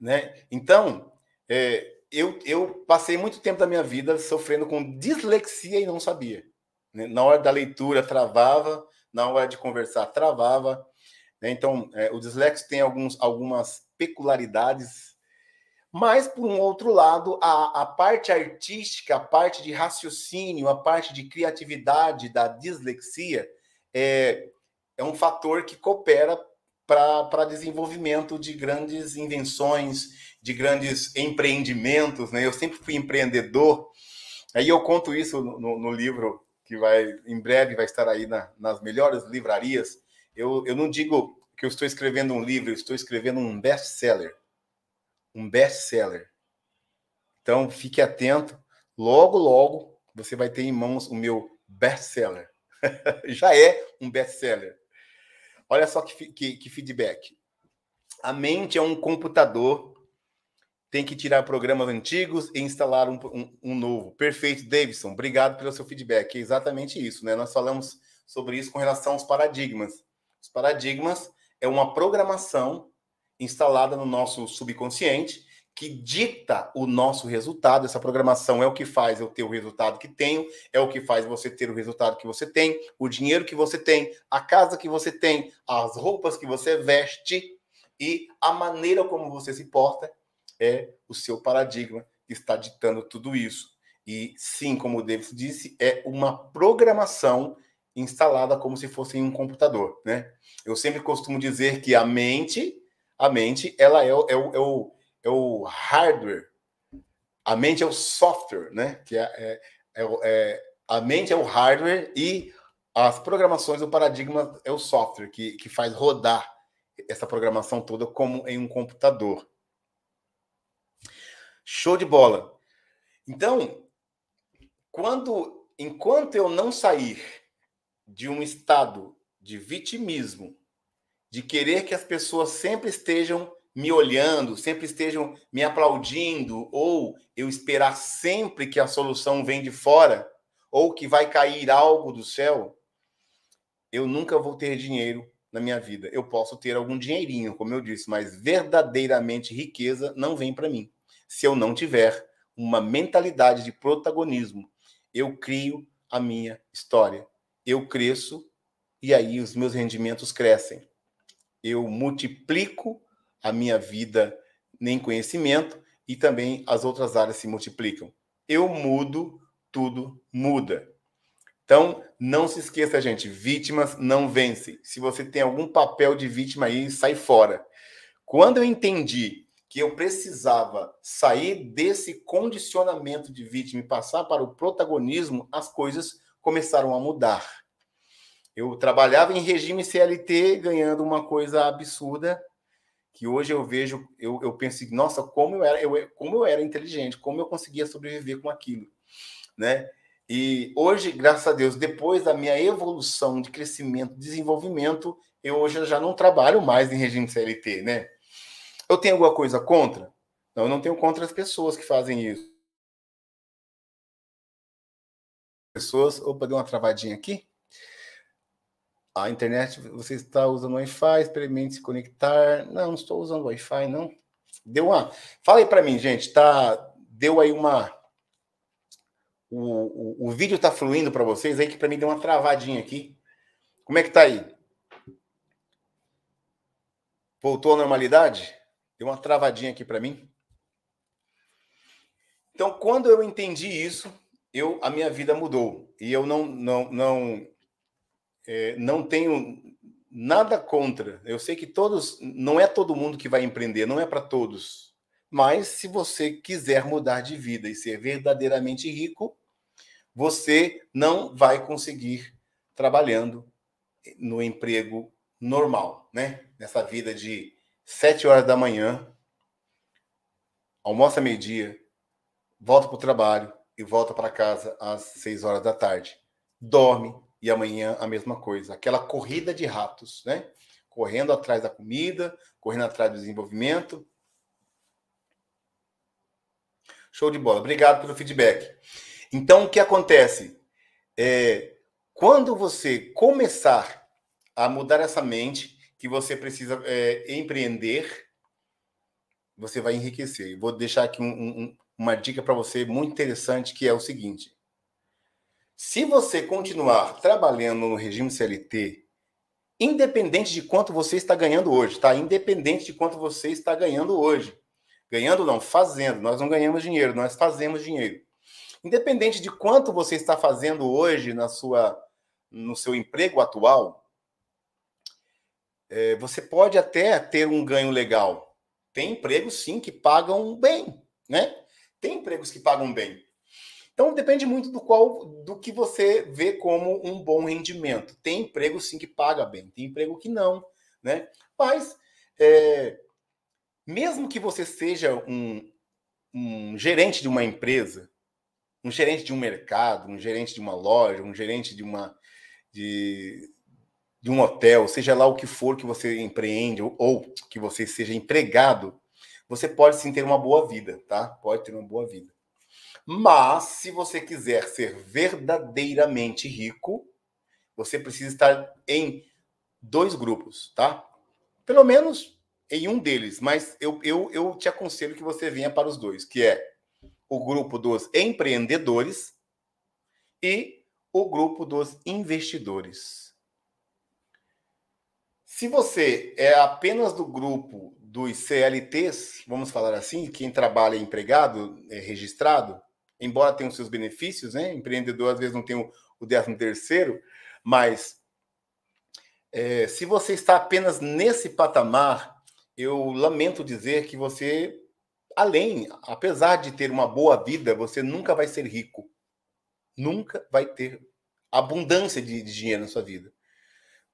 [SPEAKER 1] Né? Então, é, eu, eu, passei muito tempo da minha vida sofrendo com dislexia e não sabia. Né? Na hora da leitura travava, na hora de conversar travava. Né? Então, é, o dislexo tem alguns, algumas peculiaridades. Mas, por um outro lado, a, a parte artística, a parte de raciocínio, a parte de criatividade da dislexia é, é um fator que coopera para desenvolvimento de grandes invenções, de grandes empreendimentos. Né? Eu sempre fui empreendedor, aí eu conto isso no, no, no livro que vai em breve vai estar aí na, nas melhores livrarias. Eu, eu não digo que eu estou escrevendo um livro, eu estou escrevendo um best-seller. Um best-seller. Então, fique atento. Logo, logo, você vai ter em mãos o meu best-seller. (laughs) Já é um best-seller. Olha só que, que, que feedback. A mente é um computador tem que tirar programas antigos e instalar um, um, um, novo. Perfeito, Davidson. Obrigado pelo seu feedback. É exatamente isso, né? Nós falamos sobre isso com relação aos paradigmas. Os paradigmas é uma programação instalada no nosso subconsciente que dita o nosso resultado. Essa programação é o que faz eu ter o resultado que tenho, é o que faz você ter o resultado que você tem, o dinheiro que você tem, a casa que você tem, as roupas que você veste e a maneira como você se porta é o seu paradigma que está ditando tudo isso. E sim, como o Davis disse, é uma programação instalada como se fosse em um computador, né? Eu sempre costumo dizer que a mente, a mente, ela é, o, é, o, é, o, é o hardware, a mente é o software, né? Que é, é, é, é a mente é o hardware e as programações, o paradigma é o software que, que faz rodar essa programação toda como em um computador. Show de bola. Então, quando enquanto eu não sair de um estado de vitimismo, de querer que as pessoas sempre estejam me olhando, sempre estejam me aplaudindo, ou eu esperar sempre que a solução vem de fora, ou que vai cair algo do céu, eu nunca vou ter dinheiro na minha vida. Eu posso ter algum dinheirinho, como eu disse, mas verdadeiramente riqueza não vem para mim. Se eu não tiver uma mentalidade de protagonismo, eu crio a minha história eu cresço e aí os meus rendimentos crescem. Eu multiplico a minha vida em conhecimento e também as outras áreas se multiplicam. Eu mudo, tudo muda. Então, não se esqueça, gente, vítimas não vencem. Se você tem algum papel de vítima aí, sai fora. Quando eu entendi que eu precisava sair desse condicionamento de vítima e passar para o protagonismo, as coisas começaram a mudar. Eu trabalhava em regime CLT, ganhando uma coisa absurda, que hoje eu vejo, eu, eu penso, assim, nossa, como eu, era, eu, como eu era inteligente, como eu conseguia sobreviver com aquilo, né? E hoje, graças a Deus, depois da minha evolução de crescimento, desenvolvimento, eu hoje já não trabalho mais em regime CLT, né? Eu tenho alguma coisa contra? Não, eu não tenho contra as pessoas que fazem isso. pessoas. Opa, deu uma travadinha aqui. A internet, você está usando Wi-Fi, experimente se conectar. Não, não estou usando Wi-Fi, não. Deu uma. Fala aí para mim, gente, tá? Deu aí uma. O, o, o vídeo está fluindo para vocês aí que para mim deu uma travadinha aqui. Como é que tá aí? Voltou à normalidade? Deu uma travadinha aqui para mim. Então, quando eu entendi isso, eu a minha vida mudou e eu não não não é, não tenho nada contra. Eu sei que todos não é todo mundo que vai empreender, não é para todos. Mas se você quiser mudar de vida e ser verdadeiramente rico, você não vai conseguir trabalhando no emprego normal, né? Nessa vida de sete horas da manhã, almoça meio-dia, volta para o trabalho, e volta para casa às 6 horas da tarde. Dorme e amanhã a mesma coisa. Aquela corrida de ratos, né? Correndo atrás da comida, correndo atrás do desenvolvimento. Show de bola. Obrigado pelo feedback. Então, o que acontece? É, quando você começar a mudar essa mente, que você precisa é, empreender, você vai enriquecer. Eu vou deixar aqui um, um, uma dica para você muito interessante que é o seguinte: se você continuar trabalhando no regime CLT, independente de quanto você está ganhando hoje, tá? Independente de quanto você está ganhando hoje. Ganhando não, fazendo. Nós não ganhamos dinheiro, nós fazemos dinheiro. Independente de quanto você está fazendo hoje na sua no seu emprego atual, é, você pode até ter um ganho legal. Tem empregos sim que pagam bem, né? Tem empregos que pagam bem. Então depende muito do qual do que você vê como um bom rendimento. Tem emprego sim que paga bem, tem emprego que não, né? Mas é, mesmo que você seja um, um gerente de uma empresa, um gerente de um mercado, um gerente de uma loja, um gerente de uma de, de um hotel, seja lá o que for que você empreende ou, ou que você seja empregado, você pode sim ter uma boa vida, tá? Pode ter uma boa vida. Mas se você quiser ser verdadeiramente rico, você precisa estar em dois grupos, tá? Pelo menos em um deles, mas eu, eu, eu te aconselho que você venha para os dois, que é o grupo dos empreendedores e o grupo dos investidores. Se você é apenas do grupo dos CLTs, vamos falar assim, quem trabalha é empregado, é registrado, embora tenha os seus benefícios, né? Empreendedor às vezes não tem o, o terceiro, mas é, se você está apenas nesse patamar, eu lamento dizer que você, além, apesar de ter uma boa vida, você nunca vai ser rico. Nunca vai ter abundância de, de dinheiro na sua vida.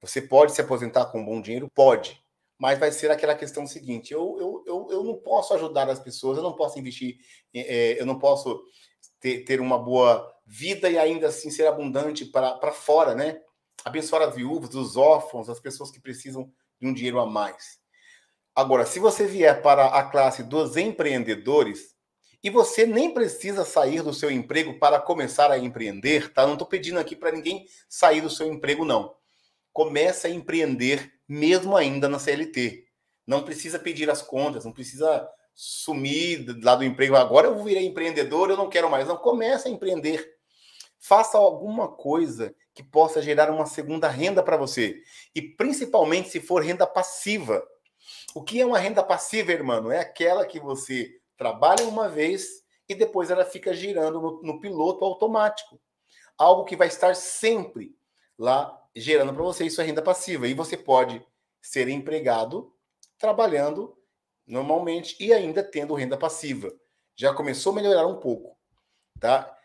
[SPEAKER 1] Você pode se aposentar com bom dinheiro? Pode mas vai ser aquela questão seguinte: eu, eu, eu, eu não posso ajudar as pessoas, eu não posso investir, é, é eu não posso ter, ter uma boa vida e ainda assim ser abundante para fora, né? Abençoar as viúvas, os órfãos, as pessoas que precisam de um dinheiro a mais. Agora, se você vier para a classe dos empreendedores, e você nem precisa sair do seu emprego para começar a empreender, tá? Não estou pedindo aqui para ninguém sair do seu emprego, não. Comece a empreender mesmo ainda na CLT. Não precisa pedir as contas, não precisa sumir lá do emprego. Agora eu virei empreendedor, eu não quero mais. Não, comece a empreender. Faça alguma coisa que possa gerar uma segunda renda para você. E principalmente se for renda passiva. O que é uma renda passiva, irmão? É aquela que você trabalha uma vez e depois ela fica girando no, no piloto automático. Algo que vai estar sempre lá gerando para você isso é renda passiva. E você pode ser empregado trabalhando normalmente e ainda tendo renda passiva. Já começou a melhorar um pouco, tá?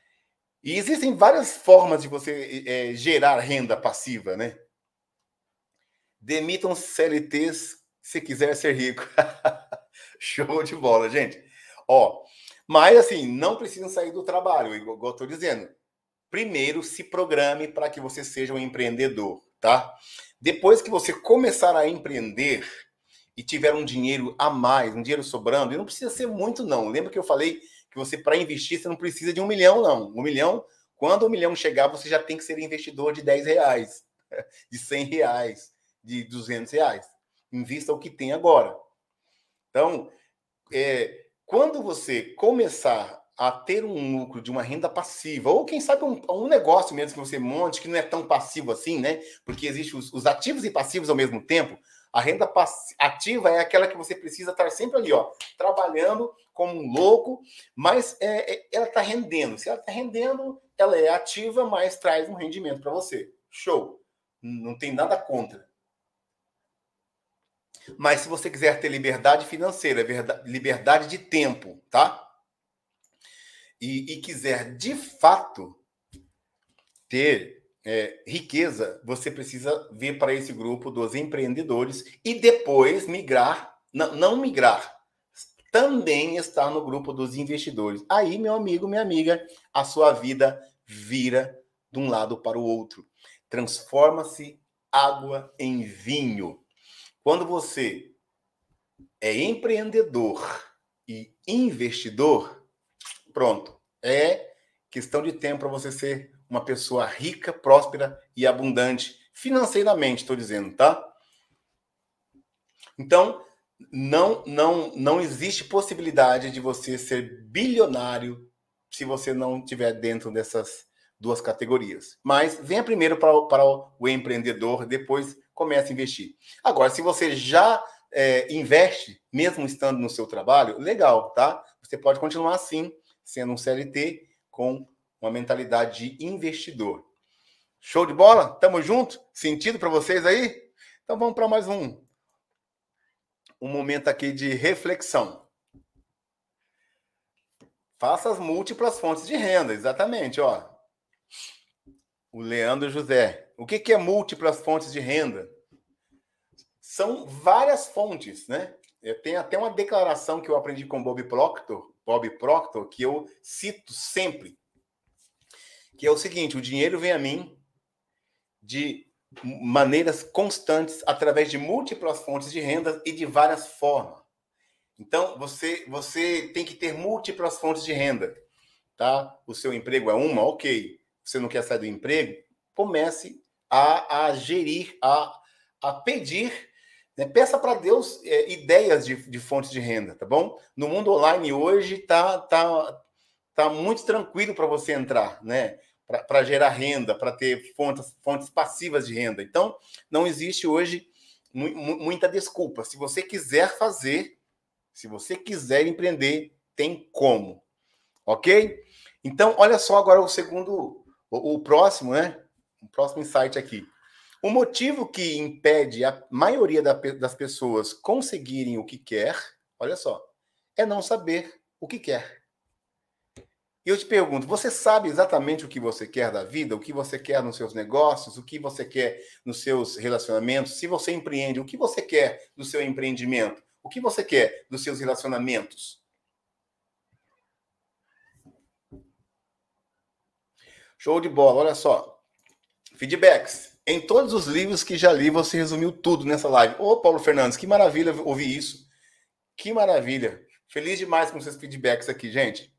[SPEAKER 1] E existem várias formas de você é, gerar renda passiva, né? Demitam CLTs se quiser ser rico. (laughs) Show de bola, gente. Ó, mas assim, não precisam sair do trabalho, igual eu tô dizendo primeiro se programe para que você seja um empreendedor, tá? Depois que você começar a empreender e tiver um dinheiro a mais, um dinheiro sobrando, e não precisa ser muito não. Lembra que eu falei que você para investir você não precisa de um milhão não. Um milhão, quando um milhão chegar você já tem que ser investidor de 10 (laughs) reais, de 100 reais, de 200 reais. Invista o que tem agora. Então, é, quando você começar a ter um lucro de uma renda passiva, ou quem sabe um, um, negócio mesmo que você monte, que não é tão passivo assim, né? Porque existem os, os, ativos e passivos ao mesmo tempo. A renda ativa é aquela que você precisa estar sempre ali, ó, trabalhando como um louco, mas é, é, ela está rendendo. Se ela está rendendo, ela é ativa, mas traz um rendimento para você. Show! Não tem nada contra. Mas se você quiser ter liberdade financeira, liberdade de tempo, tá? e, e quiser de fato ter é, riqueza, você precisa vir para esse grupo dos empreendedores e depois migrar, não, não migrar, também estar no grupo dos investidores. Aí, meu amigo, minha amiga, a sua vida vira de um lado para o outro. Transforma-se água em vinho. Quando você é empreendedor e investidor, Pronto. É questão de tempo para você ser uma pessoa rica, próspera e abundante financeiramente, estou dizendo, tá? Então, não não não existe possibilidade de você ser bilionário se você não tiver dentro dessas duas categorias. Mas venha primeiro para, para o empreendedor, depois comece a investir. Agora, se você já é, investe, mesmo estando no seu trabalho, legal, tá? Você pode continuar assim sendo um CLT com uma mentalidade de investidor. Show de bola? Tamo junto? Sentido para vocês aí? Então vamos para mais um um momento aqui de reflexão. Faça as múltiplas fontes de renda, exatamente, ó. O Leandro José. O que, que é múltiplas fontes de renda? São várias fontes, né? Tem até uma declaração que eu aprendi com Bob Proctor, Bob Proctor, que eu cito sempre, que é o seguinte: o dinheiro vem a mim de maneiras constantes através de múltiplas fontes de renda e de várias formas. Então, você você tem que ter múltiplas fontes de renda, tá? O seu emprego é uma, OK. Você não quer sair do emprego? Comece a, a gerir, a, a pedir né? Peça para Deus é, ideias de, de fontes de renda, tá bom? No mundo online hoje tá, tá, tá muito tranquilo para você entrar, né? Para gerar renda, para ter fontes, fontes passivas de renda. Então, não existe hoje mu muita desculpa. Se você quiser fazer, se você quiser empreender, tem como. Ok? Então, olha só agora o segundo, o, o próximo, né? O próximo insight aqui. O motivo que impede a maioria da, das pessoas conseguirem o que quer, olha só, é não saber o que quer. E eu te pergunto, você sabe exatamente o que você quer da vida, o que você quer nos seus negócios, o que você quer nos seus relacionamentos? Se você empreende, o que você quer do seu empreendimento? O que você quer dos seus relacionamentos? Show de bola, olha só. Feedbacks. Em todos os livros que já li, você resumiu tudo nessa live. Ô, Paulo Fernandes, que maravilha ouvir isso. Que maravilha. Feliz demais com esses feedbacks aqui, gente.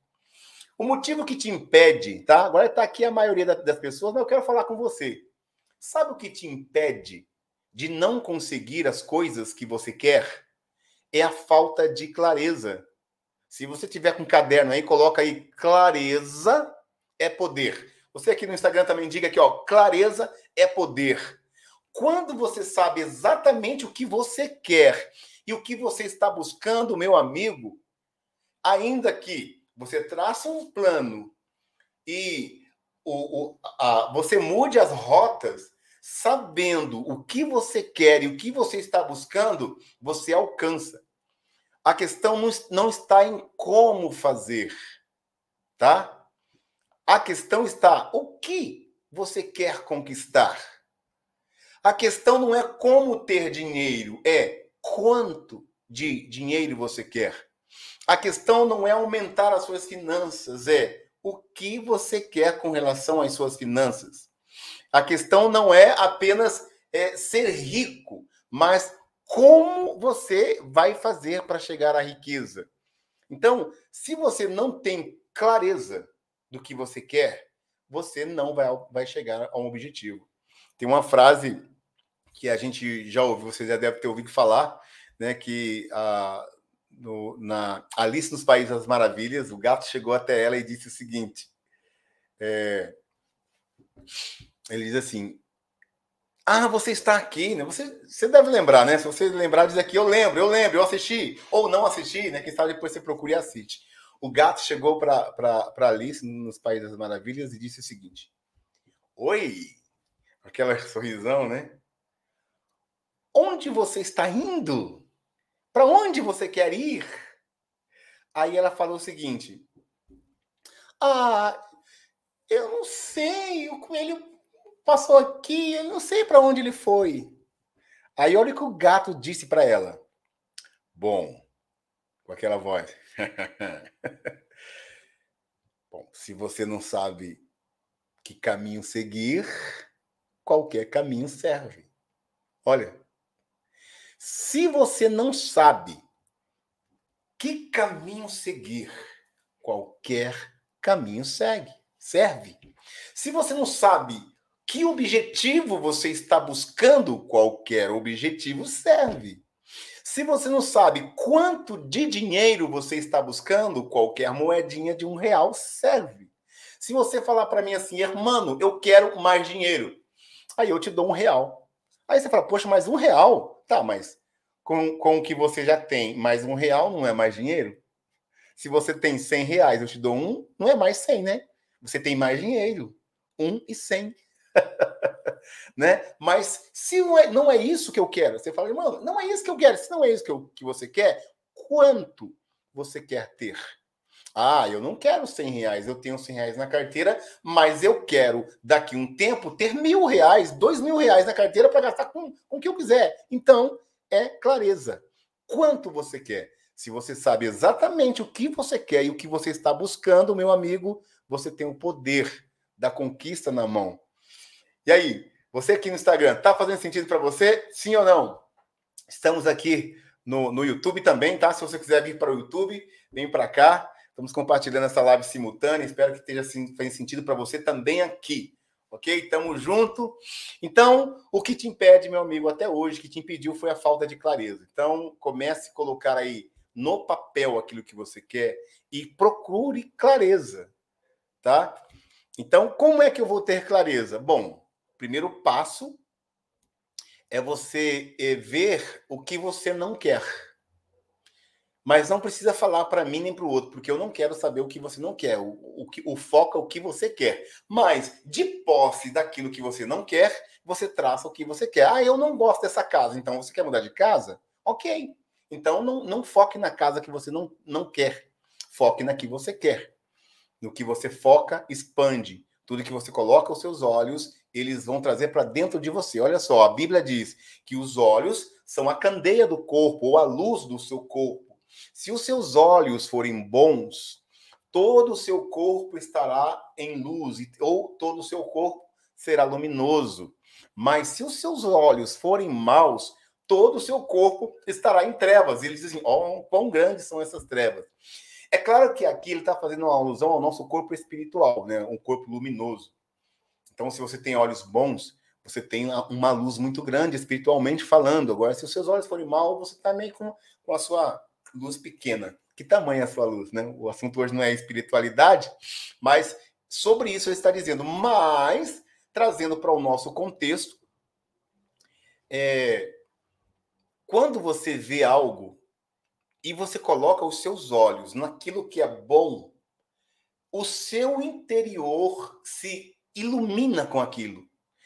[SPEAKER 1] O motivo que te impede, tá? Agora está aqui a maioria das pessoas, mas eu quero falar com você. Sabe o que te impede de não conseguir as coisas que você quer? É a falta de clareza. Se você tiver com caderno aí, coloca aí clareza é poder. Você aqui no Instagram também diga aqui, ó, clareza é poder. Quando você sabe exatamente o que você quer e o que você está buscando, meu amigo, ainda que você traça um plano e o, o, a, você mude as rotas, sabendo o que você quer e o que você está buscando, você alcança. A questão não, não está em como fazer, tá? A questão está: o que você quer conquistar? A questão não é como ter dinheiro, é quanto de dinheiro você quer. A questão não é aumentar as suas finanças, é o que você quer com relação às suas finanças. A questão não é apenas é, ser rico, mas como você vai fazer para chegar à riqueza. Então, se você não tem clareza do que você quer, você não vai, vai chegar a um objetivo. Tem uma frase que a gente já ouviu, vocês já devem ter ouvido falar, né, que a, no, na Alice nos Países das Maravilhas, o gato chegou até ela e disse o seguinte: é, ele diz assim, ah, você está aqui, né? Você, você deve lembrar, né? Se você lembrar, diz aqui, eu lembro, eu lembro, eu assisti, ou não assisti, né? Quem sabe depois você procura e assiste o gato chegou para Alice nos Países das Maravilhas e disse o seguinte: Oi! Aquela (laughs) sorrisão, né? Onde você está indo? Para onde você quer ir? Aí ela falou o seguinte: Ah, eu não sei, o coelho passou aqui, eu não sei para onde ele foi. Aí olha o que o gato disse para ela. Bom, com aquela voz. (laughs) Bom, se você não sabe que caminho seguir, qualquer caminho serve. Olha, se você não sabe que caminho seguir, qualquer caminho segue, serve. Se você não sabe que objetivo você está buscando, qualquer objetivo serve. Se você não sabe quanto de dinheiro você está buscando, qualquer moedinha de um real serve. Se você falar para mim assim, irmão, eu quero mais dinheiro, aí eu te dou um real. Aí você fala, poxa, mais um real? Tá, mas com, com o que você já tem, mais um real não é mais dinheiro? Se você tem 100 reais, eu te dou um, não é mais 100, né? Você tem mais dinheiro, um e 100 (laughs) né? Mas se não é, não é isso que eu quero, você fala, irmão, não é isso que eu quero. Se não é isso que, eu, que você quer, quanto você quer ter? Ah, eu não quero 100 reais, eu tenho 100 reais na carteira, mas eu quero, daqui um tempo, ter mil reais, dois mil reais na carteira para gastar com, com o que eu quiser. Então, é clareza. Quanto você quer? Se você sabe exatamente o que você quer e o que você está buscando, meu amigo, você tem o poder da conquista na mão. E aí, você aqui no Instagram, tá fazendo sentido para você? Sim ou não? Estamos aqui no, no YouTube também, tá? Se você quiser vir para o YouTube, vem para cá. Estamos compartilhando essa live simultânea. Espero que esteja fazendo sentido para você também aqui. Ok? Tamo junto. Então, o que te impede, meu amigo, até hoje, que te impediu foi a falta de clareza. Então, comece a colocar aí no papel aquilo que você quer e procure clareza, tá? Então, como é que eu vou ter clareza? Bom, primeiro passo é você eh, ver o que você não quer. Mas não precisa falar para mim nem para o outro, porque eu não quero saber o que você não quer. O, o, o foco é o que você quer. Mas, de posse daquilo que você não quer, você traça o que você quer. Ah, eu não gosto dessa casa, então você quer mudar de casa? Ok. Então, não, não foque na casa que você não, não quer. Foque na que você quer. No que você foca, expande. Tudo que você coloca os seus olhos eles vão trazer para dentro de você. Olha só, a Bíblia diz que os olhos são a candeia do corpo ou a luz do seu corpo. Se os seus olhos forem bons, todo o seu corpo estará em luz ou todo o seu corpo será luminoso. Mas se os seus olhos forem maus, todo o seu corpo estará em trevas. E eles dizem, oh, quão grandes são essas trevas. É claro que aqui ele está fazendo uma alusão ao nosso corpo espiritual, né? um corpo luminoso. Então, se você tem olhos bons, você tem uma luz muito grande espiritualmente falando. Agora, se os seus olhos forem mal, você está meio com, com a sua luz pequena. Que tamanho é a sua luz, né? O assunto hoje não é espiritualidade, mas sobre isso ele está dizendo. Mas, trazendo para o nosso contexto, é, quando você vê algo e você coloca os seus olhos naquilo que é bom, o seu interior se ilumina com aquilo.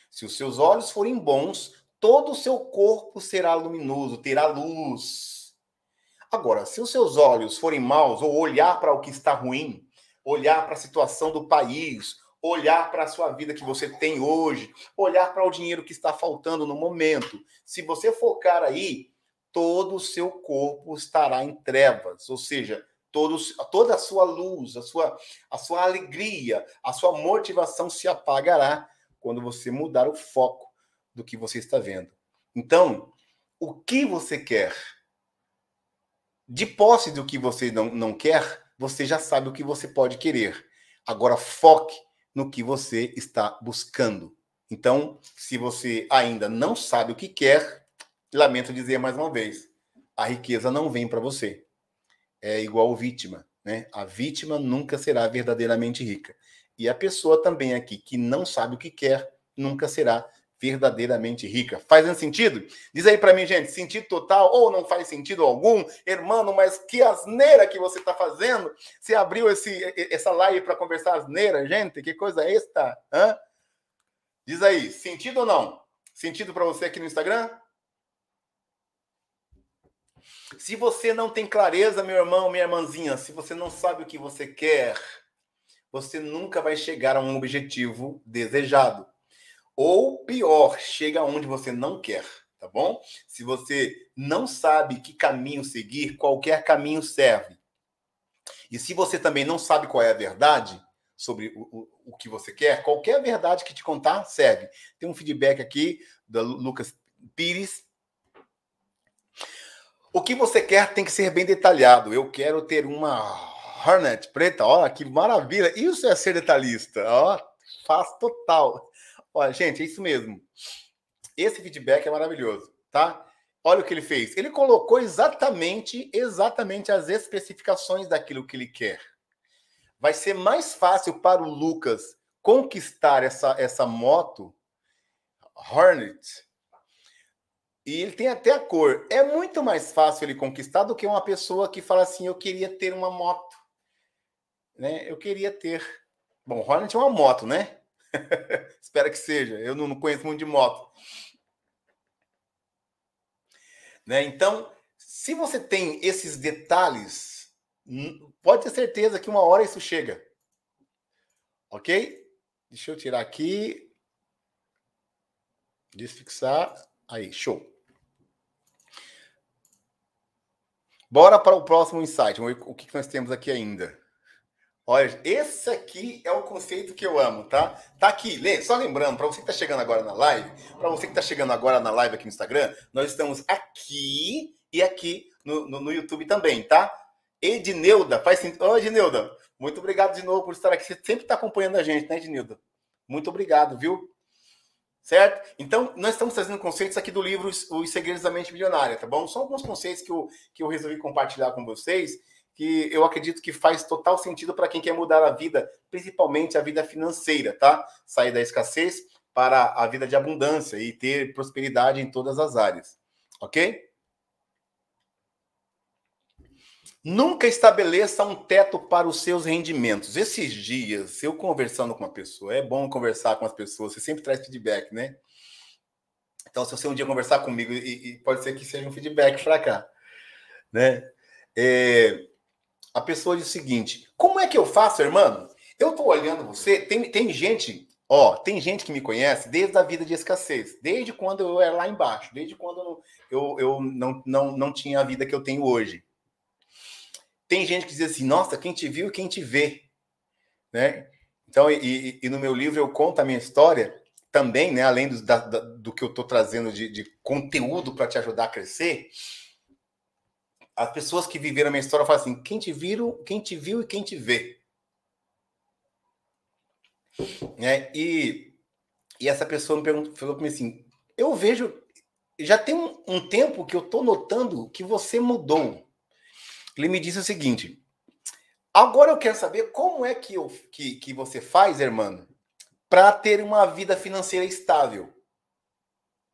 [SPEAKER 1] Se os seus olhos forem bons, todo o seu corpo será luminoso, terá luz. Agora, se os seus olhos forem maus, ou olhar para o que está ruim, olhar para a situação do país, olhar para a sua vida que você tem hoje, olhar para o dinheiro que está faltando no momento, se você focar aí, todo o seu corpo estará em trevas, ou seja, todos, toda a sua luz, a sua, a sua alegria, a sua motivação se apagará quando você mudar o foco do que você está vendo. Então, o que você quer? De posse do que você não, não quer, você já sabe o que você pode querer. Agora, foque no que você está buscando. Então, se você ainda não sabe o que quer, lamento dizer mais uma vez, a riqueza não vem para você é igual vítima, né? A vítima nunca será verdadeiramente rica. E a pessoa também aqui que não sabe o que quer nunca será verdadeiramente rica. Faz sentido? Diz aí para mim, gente, sentido total ou não faz sentido algum? irmão? mas que asneira que você está fazendo? Você abriu esse, essa live para conversar asneira, gente? Que coisa é esta? Hã? Diz aí, sentido ou não? Sentido para você aqui no Instagram? Se você não tem clareza, meu irmão, minha irmãzinha, se você não sabe o que você quer, você nunca vai chegar a um objetivo desejado. Ou pior, chega onde você não quer, tá bom? Se você não sabe que caminho seguir, qualquer caminho serve. E se você também não sabe qual é a verdade sobre o, o, o que você quer, qualquer verdade que te contar serve. Tem um feedback aqui da Lucas Pires o que você quer tem que ser bem detalhado. Eu quero ter uma Hornet preta. Olha que maravilha. Isso é ser detalhista. Ó, faz total. Olha, gente, é isso mesmo. Esse feedback é maravilhoso, tá? Olha o que ele fez. Ele colocou exatamente, exatamente as especificações daquilo que ele quer. Vai ser mais fácil para o Lucas conquistar essa, essa moto Hornet e ele tem até a cor. É muito mais fácil ele conquistar do que uma pessoa que fala assim: eu queria ter uma moto. Né? Eu queria ter. Bom, Hornet é uma moto, né? (laughs) Espero que seja. Eu não conheço muito de moto. Né? Então, se você tem esses detalhes, pode ter certeza que uma hora isso chega. Ok? Deixa eu tirar aqui. Desfixar. Aí, show. Bora para o próximo insight. O que nós temos aqui ainda? Olha, esse aqui é o conceito que eu amo, tá? Tá aqui, só lembrando, para você que está chegando agora na live, para você que está chegando agora na live aqui no Instagram, nós estamos aqui e aqui no, no, no YouTube também, tá? Edneuda, faz sentido. Ô, Edneuda, muito obrigado de novo por estar aqui. Você sempre está acompanhando a gente, né, Edneuda? Muito obrigado, viu? Certo? Então, nós estamos trazendo conceitos aqui do livro Os Segredos da Mente Milionária, tá bom? São alguns conceitos que eu, que eu resolvi compartilhar com vocês, que eu acredito que faz total sentido para quem quer mudar a vida, principalmente a vida financeira, tá? Sair da escassez para a vida de abundância e ter prosperidade em todas as áreas, ok? Nunca estabeleça um teto para os seus rendimentos. Esses dias, eu conversando com uma pessoa, é bom conversar com as pessoas, você sempre traz feedback, né? Então, se você um dia conversar comigo, e, e pode ser que seja um feedback para cá, né? É, a pessoa diz o seguinte: como é que eu faço, irmão? Eu estou olhando você, tem, tem gente, ó, tem gente que me conhece desde a vida de escassez, desde quando eu era lá embaixo, desde quando eu, eu, eu não, não, não tinha a vida que eu tenho hoje tem gente que diz assim, nossa, quem te viu e quem te vê, né? Então, e, e, no meu livro eu conto a minha história também, né? Além do, da, do que eu estou trazendo de, de conteúdo para te ajudar a crescer, as pessoas que viveram a minha história falam assim: quem te viram, quem te viu e quem te vê, né? E, e essa pessoa me perguntou, falou para mim assim: eu vejo, já tem um, um tempo que eu estou notando que você mudou. Ele me disse o seguinte: agora eu quero saber como é que, eu, que, que você faz, irmão, para ter uma vida financeira estável.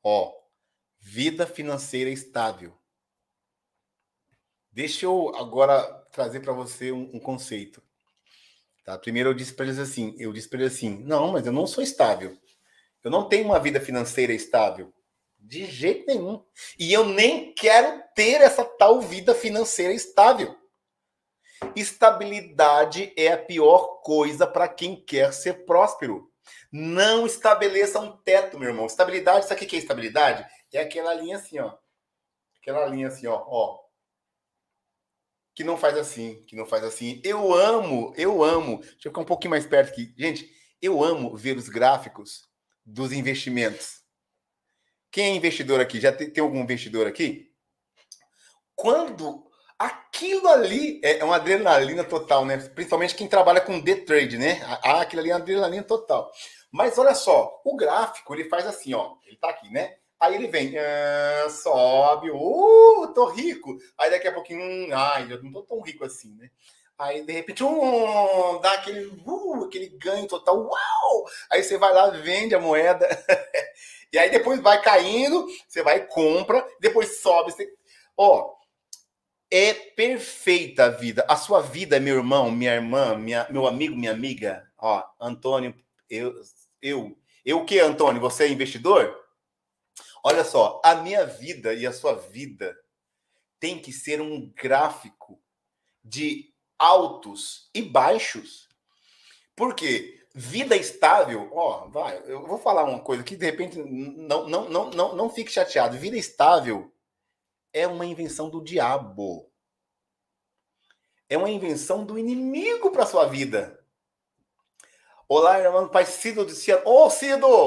[SPEAKER 1] Ó, vida financeira estável. Deixa eu agora trazer para você um, um, conceito. Tá? Primeiro eu disse para eles assim, eu disse para eles assim, não, mas eu não sou estável. Eu não tenho uma vida financeira estável. De jeito nenhum. E eu nem quero ter essa tal vida financeira estável. Estabilidade é a pior coisa para quem quer ser próspero. Não estabeleça um teto, meu irmão. Estabilidade, sabe o que é estabilidade? É aquela linha assim, ó. Aquela linha assim, ó, ó. Que não faz assim, que não faz assim. Eu amo, eu amo. Deixa eu ficar um pouquinho mais perto aqui. Gente, eu amo ver os gráficos dos investimentos. Quem é investidor aqui? Já tem, tem algum investidor aqui? Quando aquilo ali é, é uma adrenalina total, né? Principalmente quem trabalha com day trade, né? Ah, aquilo ali é uma adrenalina total. Mas olha só, o gráfico ele faz assim, ó. Ele tá aqui, né? Aí ele vem, ah, sobe, uh, tô rico. Aí daqui a pouquinho, hum, ai, eu não tô tão rico assim, né? Aí de repente, um, dá aquele, uh, aquele ganho total, uau! Aí você vai lá, vende a moeda. (laughs) E aí depois vai caindo, você vai compra, depois sobe. Você... Ó, é perfeita a vida. A sua vida, meu irmão, minha irmã, minha, meu amigo, minha amiga. Ó, Antônio, eu, eu, eu o que, Antônio? Você é investidor? Olha só, a minha vida e a sua vida tem que ser um gráfico de altos e baixos. Por quê? Vida estável, ó, vai, eu vou falar uma coisa que de repente não, não, não, não, não fique chateado. Vida estável é uma invenção do diabo. É uma invenção do inimigo para sua vida. Olá, irmão, pai Cido de Cido. Ô, oh, Cido! Ô,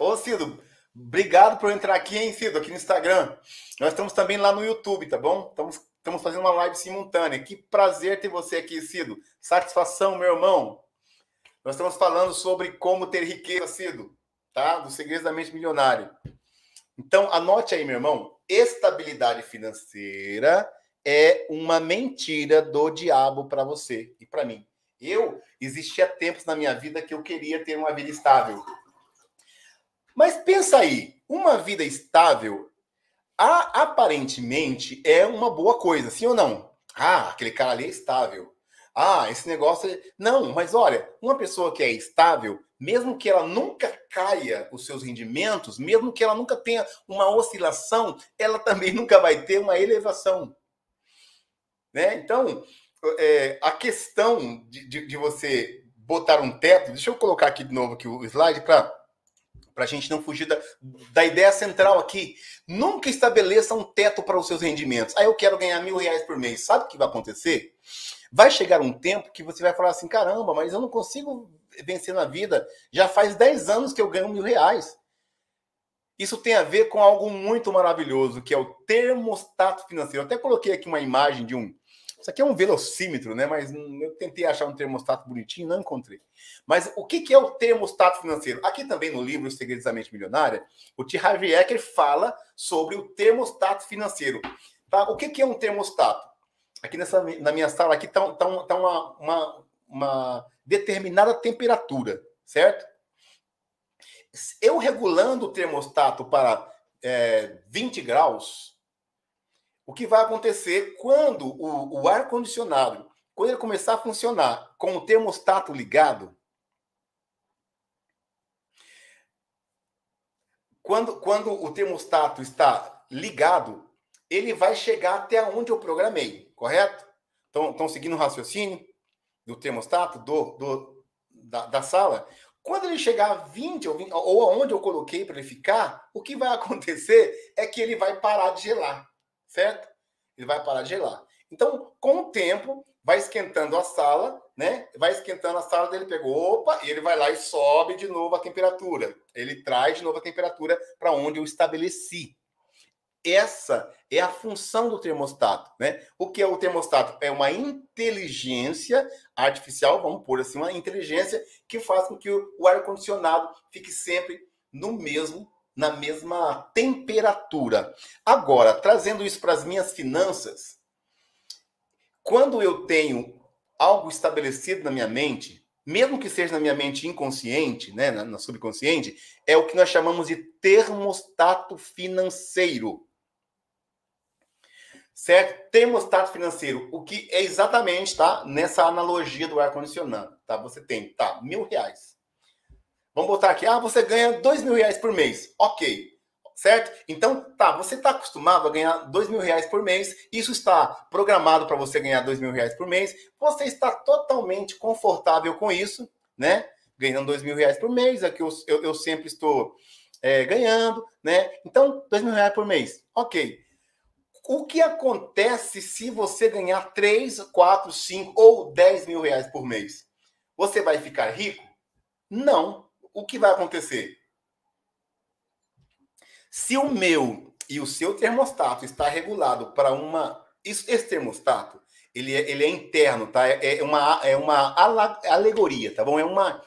[SPEAKER 1] oh, Cido! Obrigado por entrar aqui, hein, Cido, aqui no Instagram. Nós estamos também lá no YouTube, tá bom? Estamos, estamos fazendo uma live simultânea. Que prazer ter você aqui, Cido. Satisfação, meu irmão. Nós estamos falando sobre como ter riqueza cedo, tá? Do segredo da mente milionária. Então, anote aí, meu irmão. Estabilidade financeira é uma mentira do diabo para você e para mim. Eu existia tempos na minha vida que eu queria ter uma vida estável. Mas pensa aí, uma vida estável aparentemente é uma boa coisa, sim ou não? Ah, aquele cara ali é estável. Ah, esse negócio. É... Não, mas olha, uma pessoa que é estável, mesmo que ela nunca caia os seus rendimentos, mesmo que ela nunca tenha uma oscilação, ela também (laughs) nunca vai ter uma elevação. Né? Então, é, a questão de, de, de, você botar um teto, deixa eu colocar aqui de novo aqui o slide para para a gente não fugir da, da, ideia central aqui. Nunca estabeleça um teto para os seus rendimentos. Aí ah, eu quero ganhar mil reais por mês. Sabe o que vai acontecer? Vai chegar um tempo que você vai falar assim: caramba, mas eu não consigo vencer na vida. Já faz 10 anos que eu ganho mil reais. Isso tem a ver com algo muito maravilhoso, que é o termostato financeiro. Eu até coloquei aqui uma imagem de um. Isso aqui é um velocímetro, né? Mas hum, eu tentei achar um termostato bonitinho, não encontrei. Mas o que é o termostato financeiro? Aqui também no livro Segredos da Mente Milionária, o T. Harvey Eker fala sobre o termostato financeiro. Tá? O que é um termostato? Aqui nessa, na minha sala aqui está tá, tá, tá uma, uma, uma determinada temperatura, certo? Eu regulando o termostato para é, 20 graus, o que vai acontecer quando o, o ar-condicionado, quando ele começar a funcionar com o termostato ligado, quando, quando o termostato está ligado, ele vai chegar até onde eu programei correto? Estão seguindo o raciocínio do termostato, do, do da, da, sala? Quando ele chegar a 20 ou, 20, ou aonde eu coloquei para ele ficar, o que vai (laughs) acontecer é que ele vai parar de gelar, certo? Ele vai parar de gelar. Então, com o tempo, vai esquentando a sala, né? Vai esquentando a sala dele, pegou, opa, e ele vai lá e sobe de novo a temperatura. Ele traz de novo a temperatura para onde eu estabeleci, essa é a função do termostato, né? O que é o termostato? É uma inteligência artificial, vamos pôr assim, uma inteligência que faz com que o ar condicionado fique sempre no mesmo na mesma temperatura. Agora, trazendo isso para as minhas finanças, quando eu tenho algo estabelecido na minha mente, mesmo que seja na minha mente inconsciente, né, na, na subconsciente, é o que nós chamamos de termostato financeiro certo? Temos tato financeiro, o que é exatamente, tá? Nessa analogia do ar-condicionado, tá? Você tem, tá, mil reais. Vamos botar aqui, ah, você ganha dois mil reais por mês. Ok, certo? Então, tá, você está acostumado a ganhar dois mil reais por mês, isso está programado para você ganhar dois mil reais por mês, você está totalmente confortável com isso, né? Ganhando dois mil reais por mês, aqui é eu, eu, eu sempre estou é, ganhando, né? Então, dois mil reais por mês, ok o que acontece se você ganhar 3, 4, 5 ou 10 mil reais por mês? Você vai ficar rico? Não. O que vai acontecer? Se o meu e o seu termostato está regulado para uma. Esse termostato, ele é, ele é interno, tá? É, é uma, é uma alegoria, tá bom? É uma,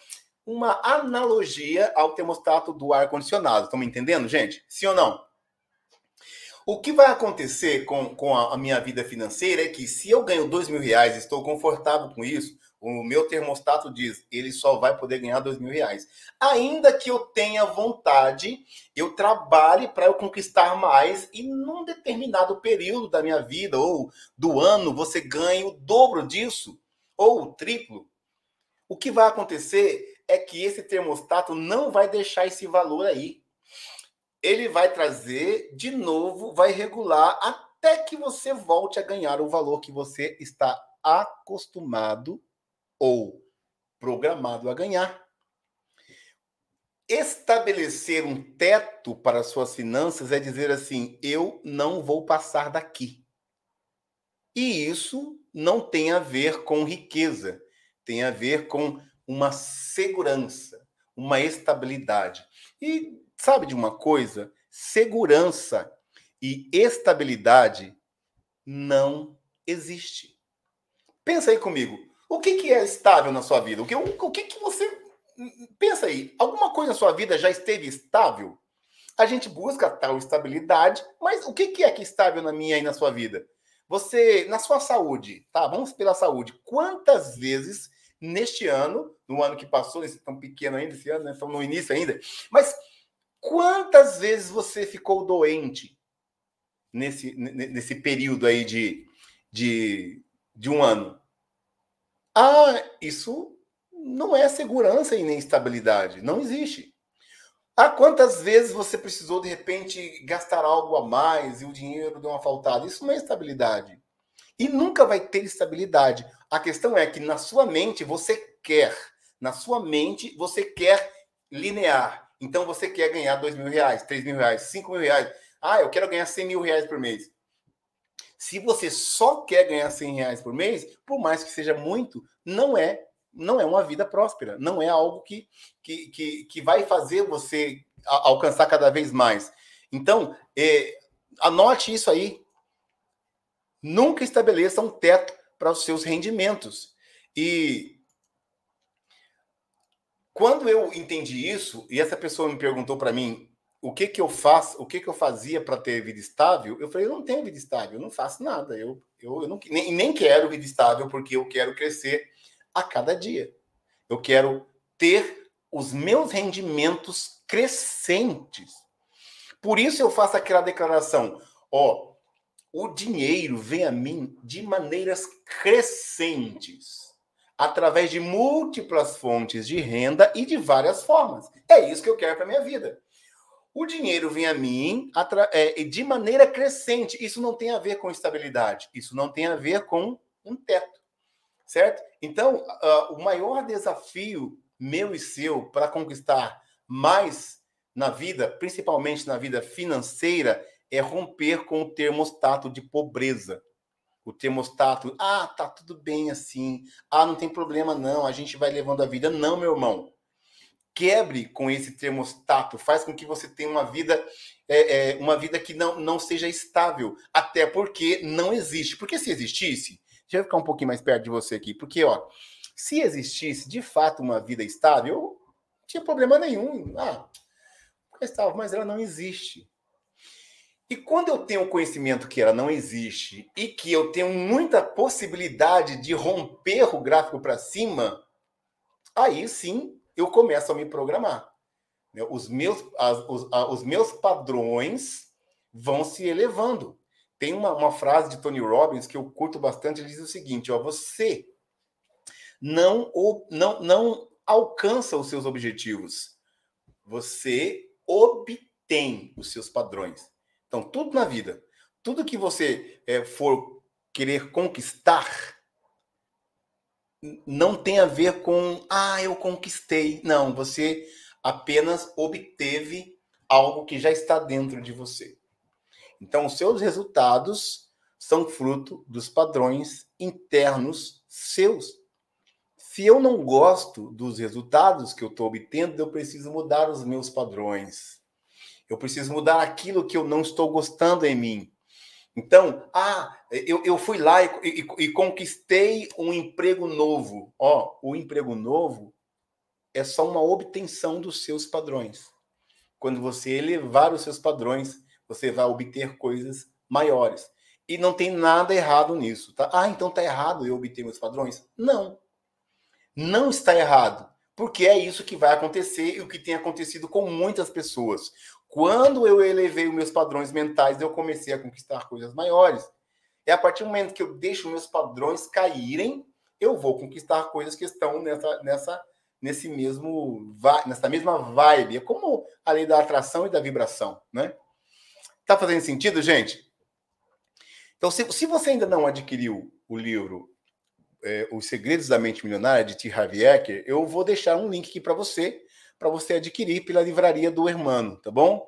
[SPEAKER 1] uma analogia ao termostato do ar-condicionado. Estão me entendendo, gente? Sim ou não? O que vai acontecer com, com a, a minha vida financeira é que se eu ganho dois mil reais, estou confortável com isso, o meu termostato diz, ele só vai poder ganhar dois mil reais. Ainda que eu tenha vontade, eu trabalhe para eu conquistar mais e num determinado período da minha vida ou do ano você ganha o dobro disso ou o triplo. O que vai acontecer é que esse termostato não vai deixar esse valor aí ele vai trazer de novo, vai regular até que você volte a ganhar o valor que você está acostumado ou programado a ganhar. Estabelecer um teto para suas finanças é dizer assim: eu não vou passar daqui. E isso não tem a ver com riqueza, tem a ver com uma segurança, uma estabilidade. E sabe de uma coisa? Segurança e estabilidade não existe. Pensa aí comigo. O que, que é estável na sua vida? O que, o que, que você. Pensa aí. Alguma coisa na sua vida já esteve estável? A gente busca tal estabilidade, mas o que, que é que é estável na minha e na sua vida? Você, na sua saúde, tá? Vamos pela saúde. Quantas vezes neste ano, no ano que passou, esse tão pequeno ainda, esse ano, né? Estamos no início ainda, mas Quantas vezes você ficou doente nesse, nesse período aí de, de, de um ano? Ah, isso não é segurança e nem estabilidade. Não existe. Há ah, quantas vezes você precisou, de repente, gastar algo a mais e o dinheiro deu uma faltada? Isso não é estabilidade. E nunca vai ter estabilidade. A questão é que na sua mente você quer, na sua mente você quer linear. Então você quer ganhar dois mil reais, três mil reais, cinco mil reais. Ah, eu quero ganhar cem mil reais por mês. Se você só quer ganhar 100 reais por mês, por mais que seja muito, não é não é uma vida próspera, não é algo que, que, que, que vai fazer você a, alcançar cada vez mais. Então, é, anote isso aí. Nunca estabeleça um teto para os seus rendimentos. E quando eu entendi isso e essa pessoa me perguntou para mim o que que eu faço, o que que eu fazia para ter vida estável, eu falei, eu não tenho vida estável, eu não faço nada, eu, eu, eu não, nem, nem quero vida estável porque eu quero crescer a cada dia. Eu quero ter os meus rendimentos crescentes. Por isso eu faço aquela declaração, ó, o dinheiro vem a mim de maneiras crescentes através de múltiplas fontes de renda e de várias formas. É isso que eu quero para minha vida. O dinheiro vem a mim é, de maneira crescente. Isso não tem a ver com estabilidade. Isso não tem a ver com um teto, certo? Então, uh, o maior desafio meu e seu para conquistar mais na vida, principalmente na vida financeira, é romper com o termostato de pobreza o termostato, ah, tá tudo bem assim, ah, não tem problema não, a gente vai levando a vida. Não, meu irmão. Quebre com esse termostato, faz com que você tenha uma vida, é, é, uma vida que não, não seja estável, até porque não existe. Porque se existisse, deixa eu ficar um pouquinho mais perto de você aqui, porque, ó, se existisse de fato uma vida estável, não tinha problema nenhum. Ah, estava mas ela não existe. E quando eu tenho conhecimento que ela não existe e que eu tenho muita possibilidade de romper o gráfico para cima, aí sim eu começo a me programar. Né? Os meus, as, os, os meus padrões vão se elevando. Tem uma, uma frase de Tony Robbins que eu curto bastante, ele diz o seguinte: ó, você não, não, não alcança os seus objetivos, você obtém os seus padrões. Então, tudo na vida, tudo que você é, for querer conquistar, não tem a ver com, ah, eu conquistei. Não, você apenas obteve algo que já está dentro de você. Então, os seus resultados são fruto dos padrões internos seus. Se eu não gosto dos resultados que eu estou obtendo, eu preciso mudar os meus padrões. Eu preciso mudar aquilo que eu não estou gostando em mim. Então, ah, eu, eu fui lá e, e, e conquistei um emprego novo. Ó, o emprego novo é só uma obtenção dos seus padrões. Quando você elevar os seus padrões, você vai obter coisas maiores. E não tem nada errado nisso, tá? Ah, então tá errado eu obter meus padrões? Não. Não está errado, porque é isso que vai acontecer e o que tem acontecido com muitas pessoas. Quando eu elevei os meus padrões mentais, eu comecei a conquistar coisas maiores. É a partir do momento que eu deixo meus padrões caírem, eu vou conquistar coisas que estão nessa, nessa, nesse mesmo, nessa mesma vibe. É como a lei da atração e da vibração, né? Tá fazendo sentido, gente? Então, se, se você ainda não adquiriu o livro é, Os Segredos da Mente Milionária, de T. Harvey Eker, eu vou deixar um link aqui para você para você adquirir pela livraria do Hermano, tá bom?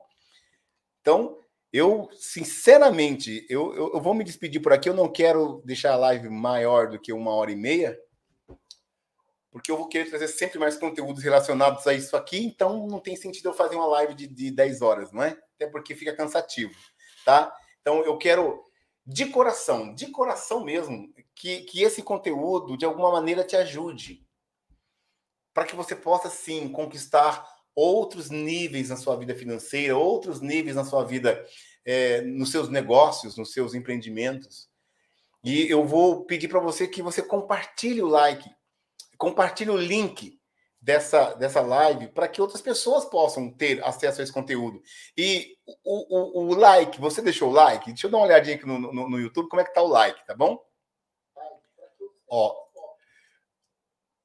[SPEAKER 1] Então, eu, sinceramente, eu, eu, eu, vou me despedir por aqui. Eu não quero deixar a live maior do que uma hora e meia, porque eu vou querer trazer sempre mais conteúdos relacionados a isso aqui. Então, não tem sentido eu fazer uma live de, de 10 horas, não é? Até porque fica cansativo, tá? Então, eu quero de coração, de coração mesmo, que, que esse conteúdo de alguma maneira te ajude, para que você possa sim conquistar outros níveis na sua vida financeira, outros níveis na sua vida, é, nos seus negócios, nos seus empreendimentos. E eu vou pedir para você que você compartilhe o like, compartilhe o link dessa, dessa live para que outras pessoas possam ter acesso a esse conteúdo. E o, o, o like, você deixou o like? Deixa eu dar uma olhadinha aqui no, no, no YouTube, como é que tá o like, tá bom? Ó,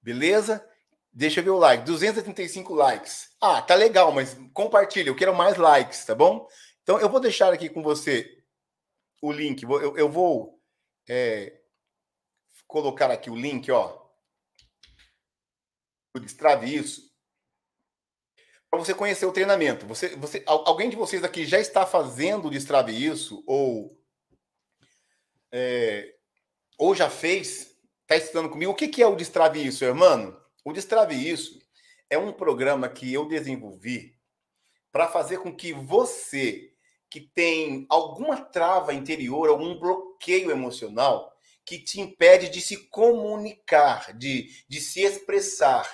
[SPEAKER 1] beleza? Deixa eu ver o like. 235 likes. Ah, tá legal, mas compartilha. Eu quero mais likes, tá bom? Então eu vou deixar aqui com você o link. Eu, eu vou é, colocar aqui o link, ó. Eu destrave isso. Para você conhecer o treinamento. Você, você, alguém de vocês aqui já está fazendo o destrave isso? Ou, é, ou já fez? Está estudando comigo? O que, que é o destrave isso, irmão? O Destrave Isso é um programa que eu desenvolvi para fazer com que você que tem alguma trava interior, algum bloqueio emocional que te impede de se comunicar, de, de se expressar.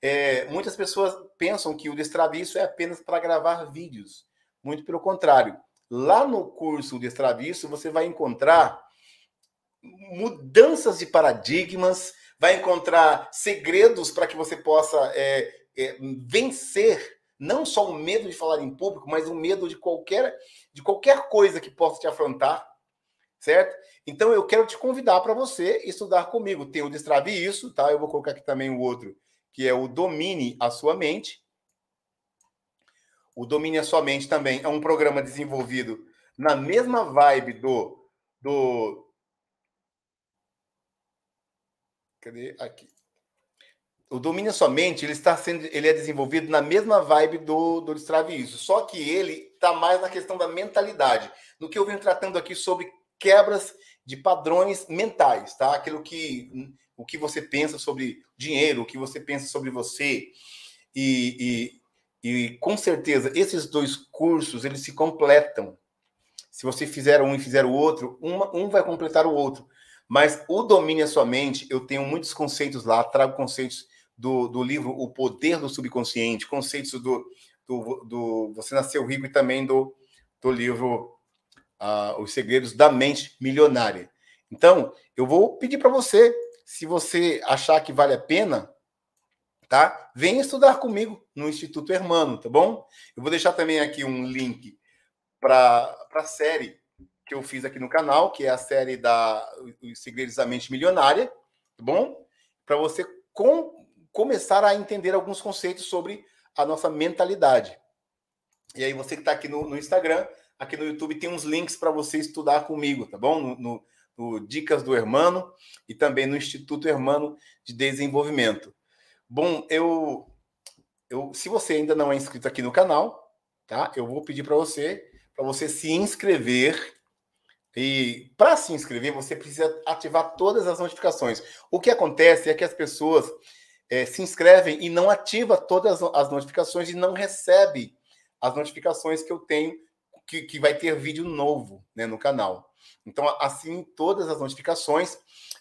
[SPEAKER 1] É, muitas pessoas pensam que o Destrave Isso é apenas para gravar vídeos. Muito pelo contrário. Lá no curso Destrave Isso, você vai encontrar mudanças de paradigmas, vai encontrar segredos para que você possa é, é, vencer não só o medo de falar em público, mas o medo de qualquer de qualquer coisa que possa te afrontar, certo? Então eu quero te convidar para você estudar comigo. Tem o Destrave Isso, tá? Eu vou colocar aqui também o outro, que é o Domine a Sua Mente. O Domine a Sua Mente também é um programa desenvolvido na mesma vibe do, do Cadê? Aqui. O domínio somente, ele está sendo, ele é desenvolvido na mesma vibe do, do isso, só que ele está mais na questão da mentalidade, no que eu venho tratando aqui sobre quebras de padrões mentais, tá? Aquilo que o que você pensa sobre dinheiro, o que você pensa sobre você e, e, e com certeza esses dois cursos eles se completam. Se você fizer um e fizer o outro, uma, um vai completar o outro. Mas o domínio a é sua mente, eu tenho muitos conceitos lá, trago conceitos do, do livro O Poder do Subconsciente, conceitos do, do, do Você Nasceu Rico e também do, do livro uh, Os Segredos da Mente Milionária. Então, eu vou pedir para você, se você achar que vale a pena, tá? Venha estudar comigo no Instituto Hermano, tá bom? Eu vou deixar também aqui um link para a série que eu fiz aqui no canal, que é a série da Segredos da Mente Milionária, tá bom? Para você com, começar a entender alguns conceitos sobre a nossa mentalidade. E aí você que está aqui no, no, Instagram, aqui no YouTube tem uns links para você estudar comigo, tá bom? No, no, no, Dicas do Hermano e também no Instituto Hermano de Desenvolvimento. Bom, eu, eu se você ainda não é inscrito aqui no canal, tá? Eu vou pedir para você para você se inscrever e para se inscrever, você precisa ativar todas as notificações. O que acontece é que as pessoas é, se inscrevem e não ativa todas as notificações e não recebe as notificações que eu tenho que, que vai ter vídeo novo né, no canal. Então, assim, todas as notificações.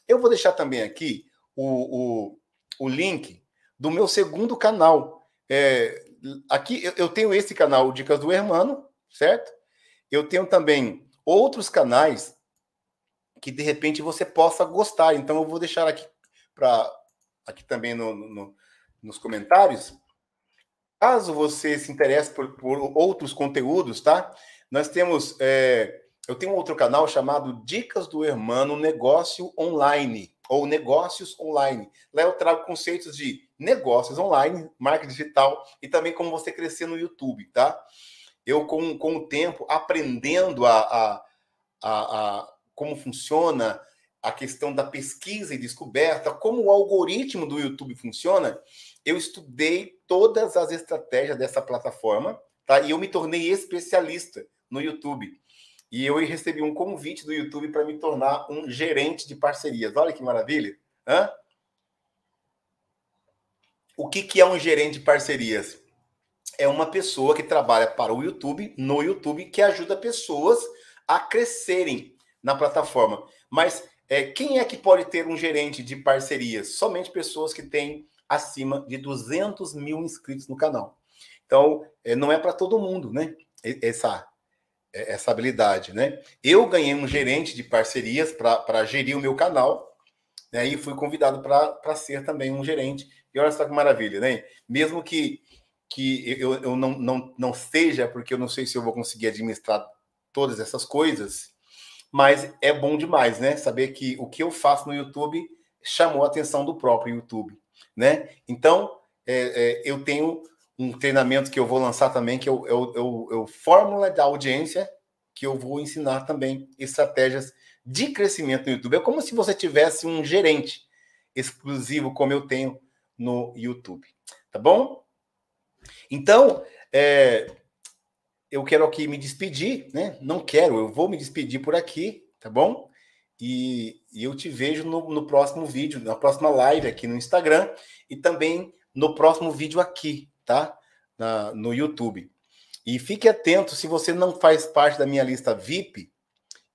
[SPEAKER 1] Eu vou deixar também aqui o, o, o link do meu segundo canal. É, aqui eu, eu tenho esse canal, Dicas do Hermano, certo? Eu tenho também outros canais que de repente você possa gostar. Então eu vou deixar aqui para aqui também no, no, nos comentários. Caso você se interesse por, por outros conteúdos, tá? Nós temos. É, eu tenho outro canal chamado Dicas do Hermano Negócio Online, ou Negócios Online. Lá eu trago conceitos de negócios online, marca digital e também como você crescer no YouTube, tá? eu com, com o tempo aprendendo a, a, a, a como funciona a questão da pesquisa e descoberta, como o algoritmo do YouTube funciona, eu estudei todas as estratégias dessa plataforma, tá? E eu me tornei especialista no YouTube. E eu recebi um convite do YouTube para me tornar um gerente de parcerias. Olha que maravilha! Hã? O que, que é um gerente de parcerias? é uma pessoa que trabalha para o YouTube, no YouTube, que ajuda pessoas a crescerem na plataforma. Mas é, quem é que pode ter um gerente de parcerias? Somente pessoas que têm acima de 200 mil inscritos no canal. Então, é, não é para todo mundo, né? Essa, é, essa habilidade, né? Eu ganhei um gerente de parcerias para gerir o meu canal, né? E fui convidado para ser também um gerente. E olha só que maravilha, né? Mesmo que que eu, eu não, não, não seja, porque eu não sei se eu vou conseguir administrar todas essas coisas, mas é bom demais, né? Saber que o que eu faço no YouTube chamou a atenção do próprio YouTube, né? Então, é, é, eu tenho um treinamento que eu vou lançar também, que é o, é, o, é, o, é o Fórmula da Audiência, que eu vou ensinar também estratégias de crescimento no YouTube. É como se você tivesse um gerente exclusivo, como eu tenho no YouTube. Tá bom? Então, é, eu quero aqui me despedir, né? Não quero, eu vou me despedir por aqui, tá bom? E, e eu te vejo no, no, próximo vídeo, na próxima live aqui no Instagram e também no próximo vídeo aqui, tá? Na, no YouTube. E fique atento, se você não faz parte da minha lista VIP,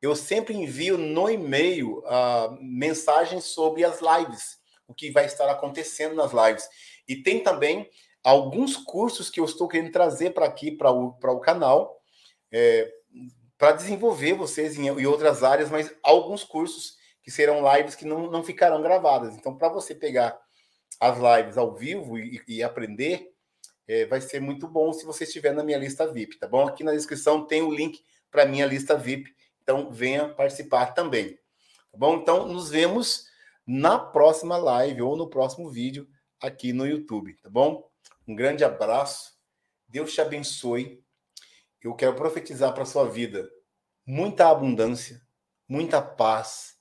[SPEAKER 1] eu sempre envio no e-mail a ah, mensagens sobre as lives, o que vai estar acontecendo nas lives. E tem também alguns cursos que eu estou querendo trazer para aqui, para o, o canal, é, para desenvolver vocês em, em, outras áreas, mas alguns cursos que serão lives que não, não ficarão gravadas. Então, para você pegar as lives ao vivo e, e aprender, é, vai ser muito bom se você estiver na minha lista VIP, tá bom? Aqui na descrição tem o link para minha lista VIP, então venha participar também, tá bom? Então, nos vemos na próxima live ou no próximo vídeo aqui no YouTube, tá bom? Um grande abraço. Deus te abençoe. Eu quero profetizar para sua vida muita abundância, muita paz,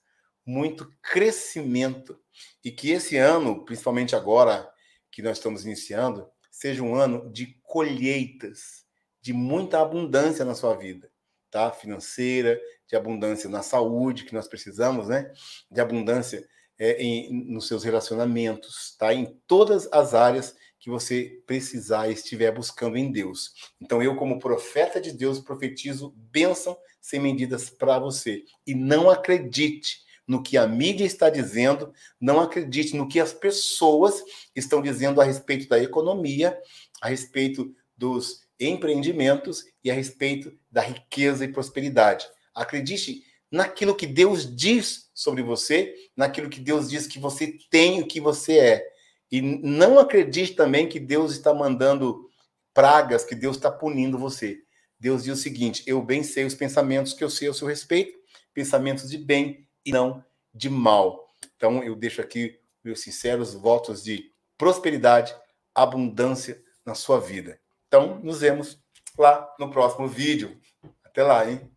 [SPEAKER 1] muito crescimento e que esse ano, principalmente agora que nós estamos iniciando, seja um ano de colheitas, de muita abundância na sua vida, tá? Financeira, de abundância na saúde que nós precisamos, né? De abundância é, em, nos seus relacionamentos, tá? Em todas as áreas que você precisar e estiver buscando em Deus. Então, eu, como profeta de Deus, profetizo bênção sem medidas para você. E não acredite no que a mídia está dizendo, não acredite no que as pessoas estão dizendo a respeito da economia, a respeito dos empreendimentos e a respeito da riqueza e prosperidade. Acredite naquilo que Deus diz sobre você, naquilo que Deus diz que você tem, o que você é. E não acredite também que Deus está mandando pragas, que Deus está punindo você. Deus diz o seguinte: Eu bem sei os pensamentos que eu sei ao seu respeito, pensamentos de bem e não de mal. Então eu deixo aqui meus sinceros votos de prosperidade, abundância na sua vida. Então nos vemos lá no próximo vídeo. Até lá, hein?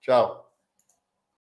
[SPEAKER 1] Tchau.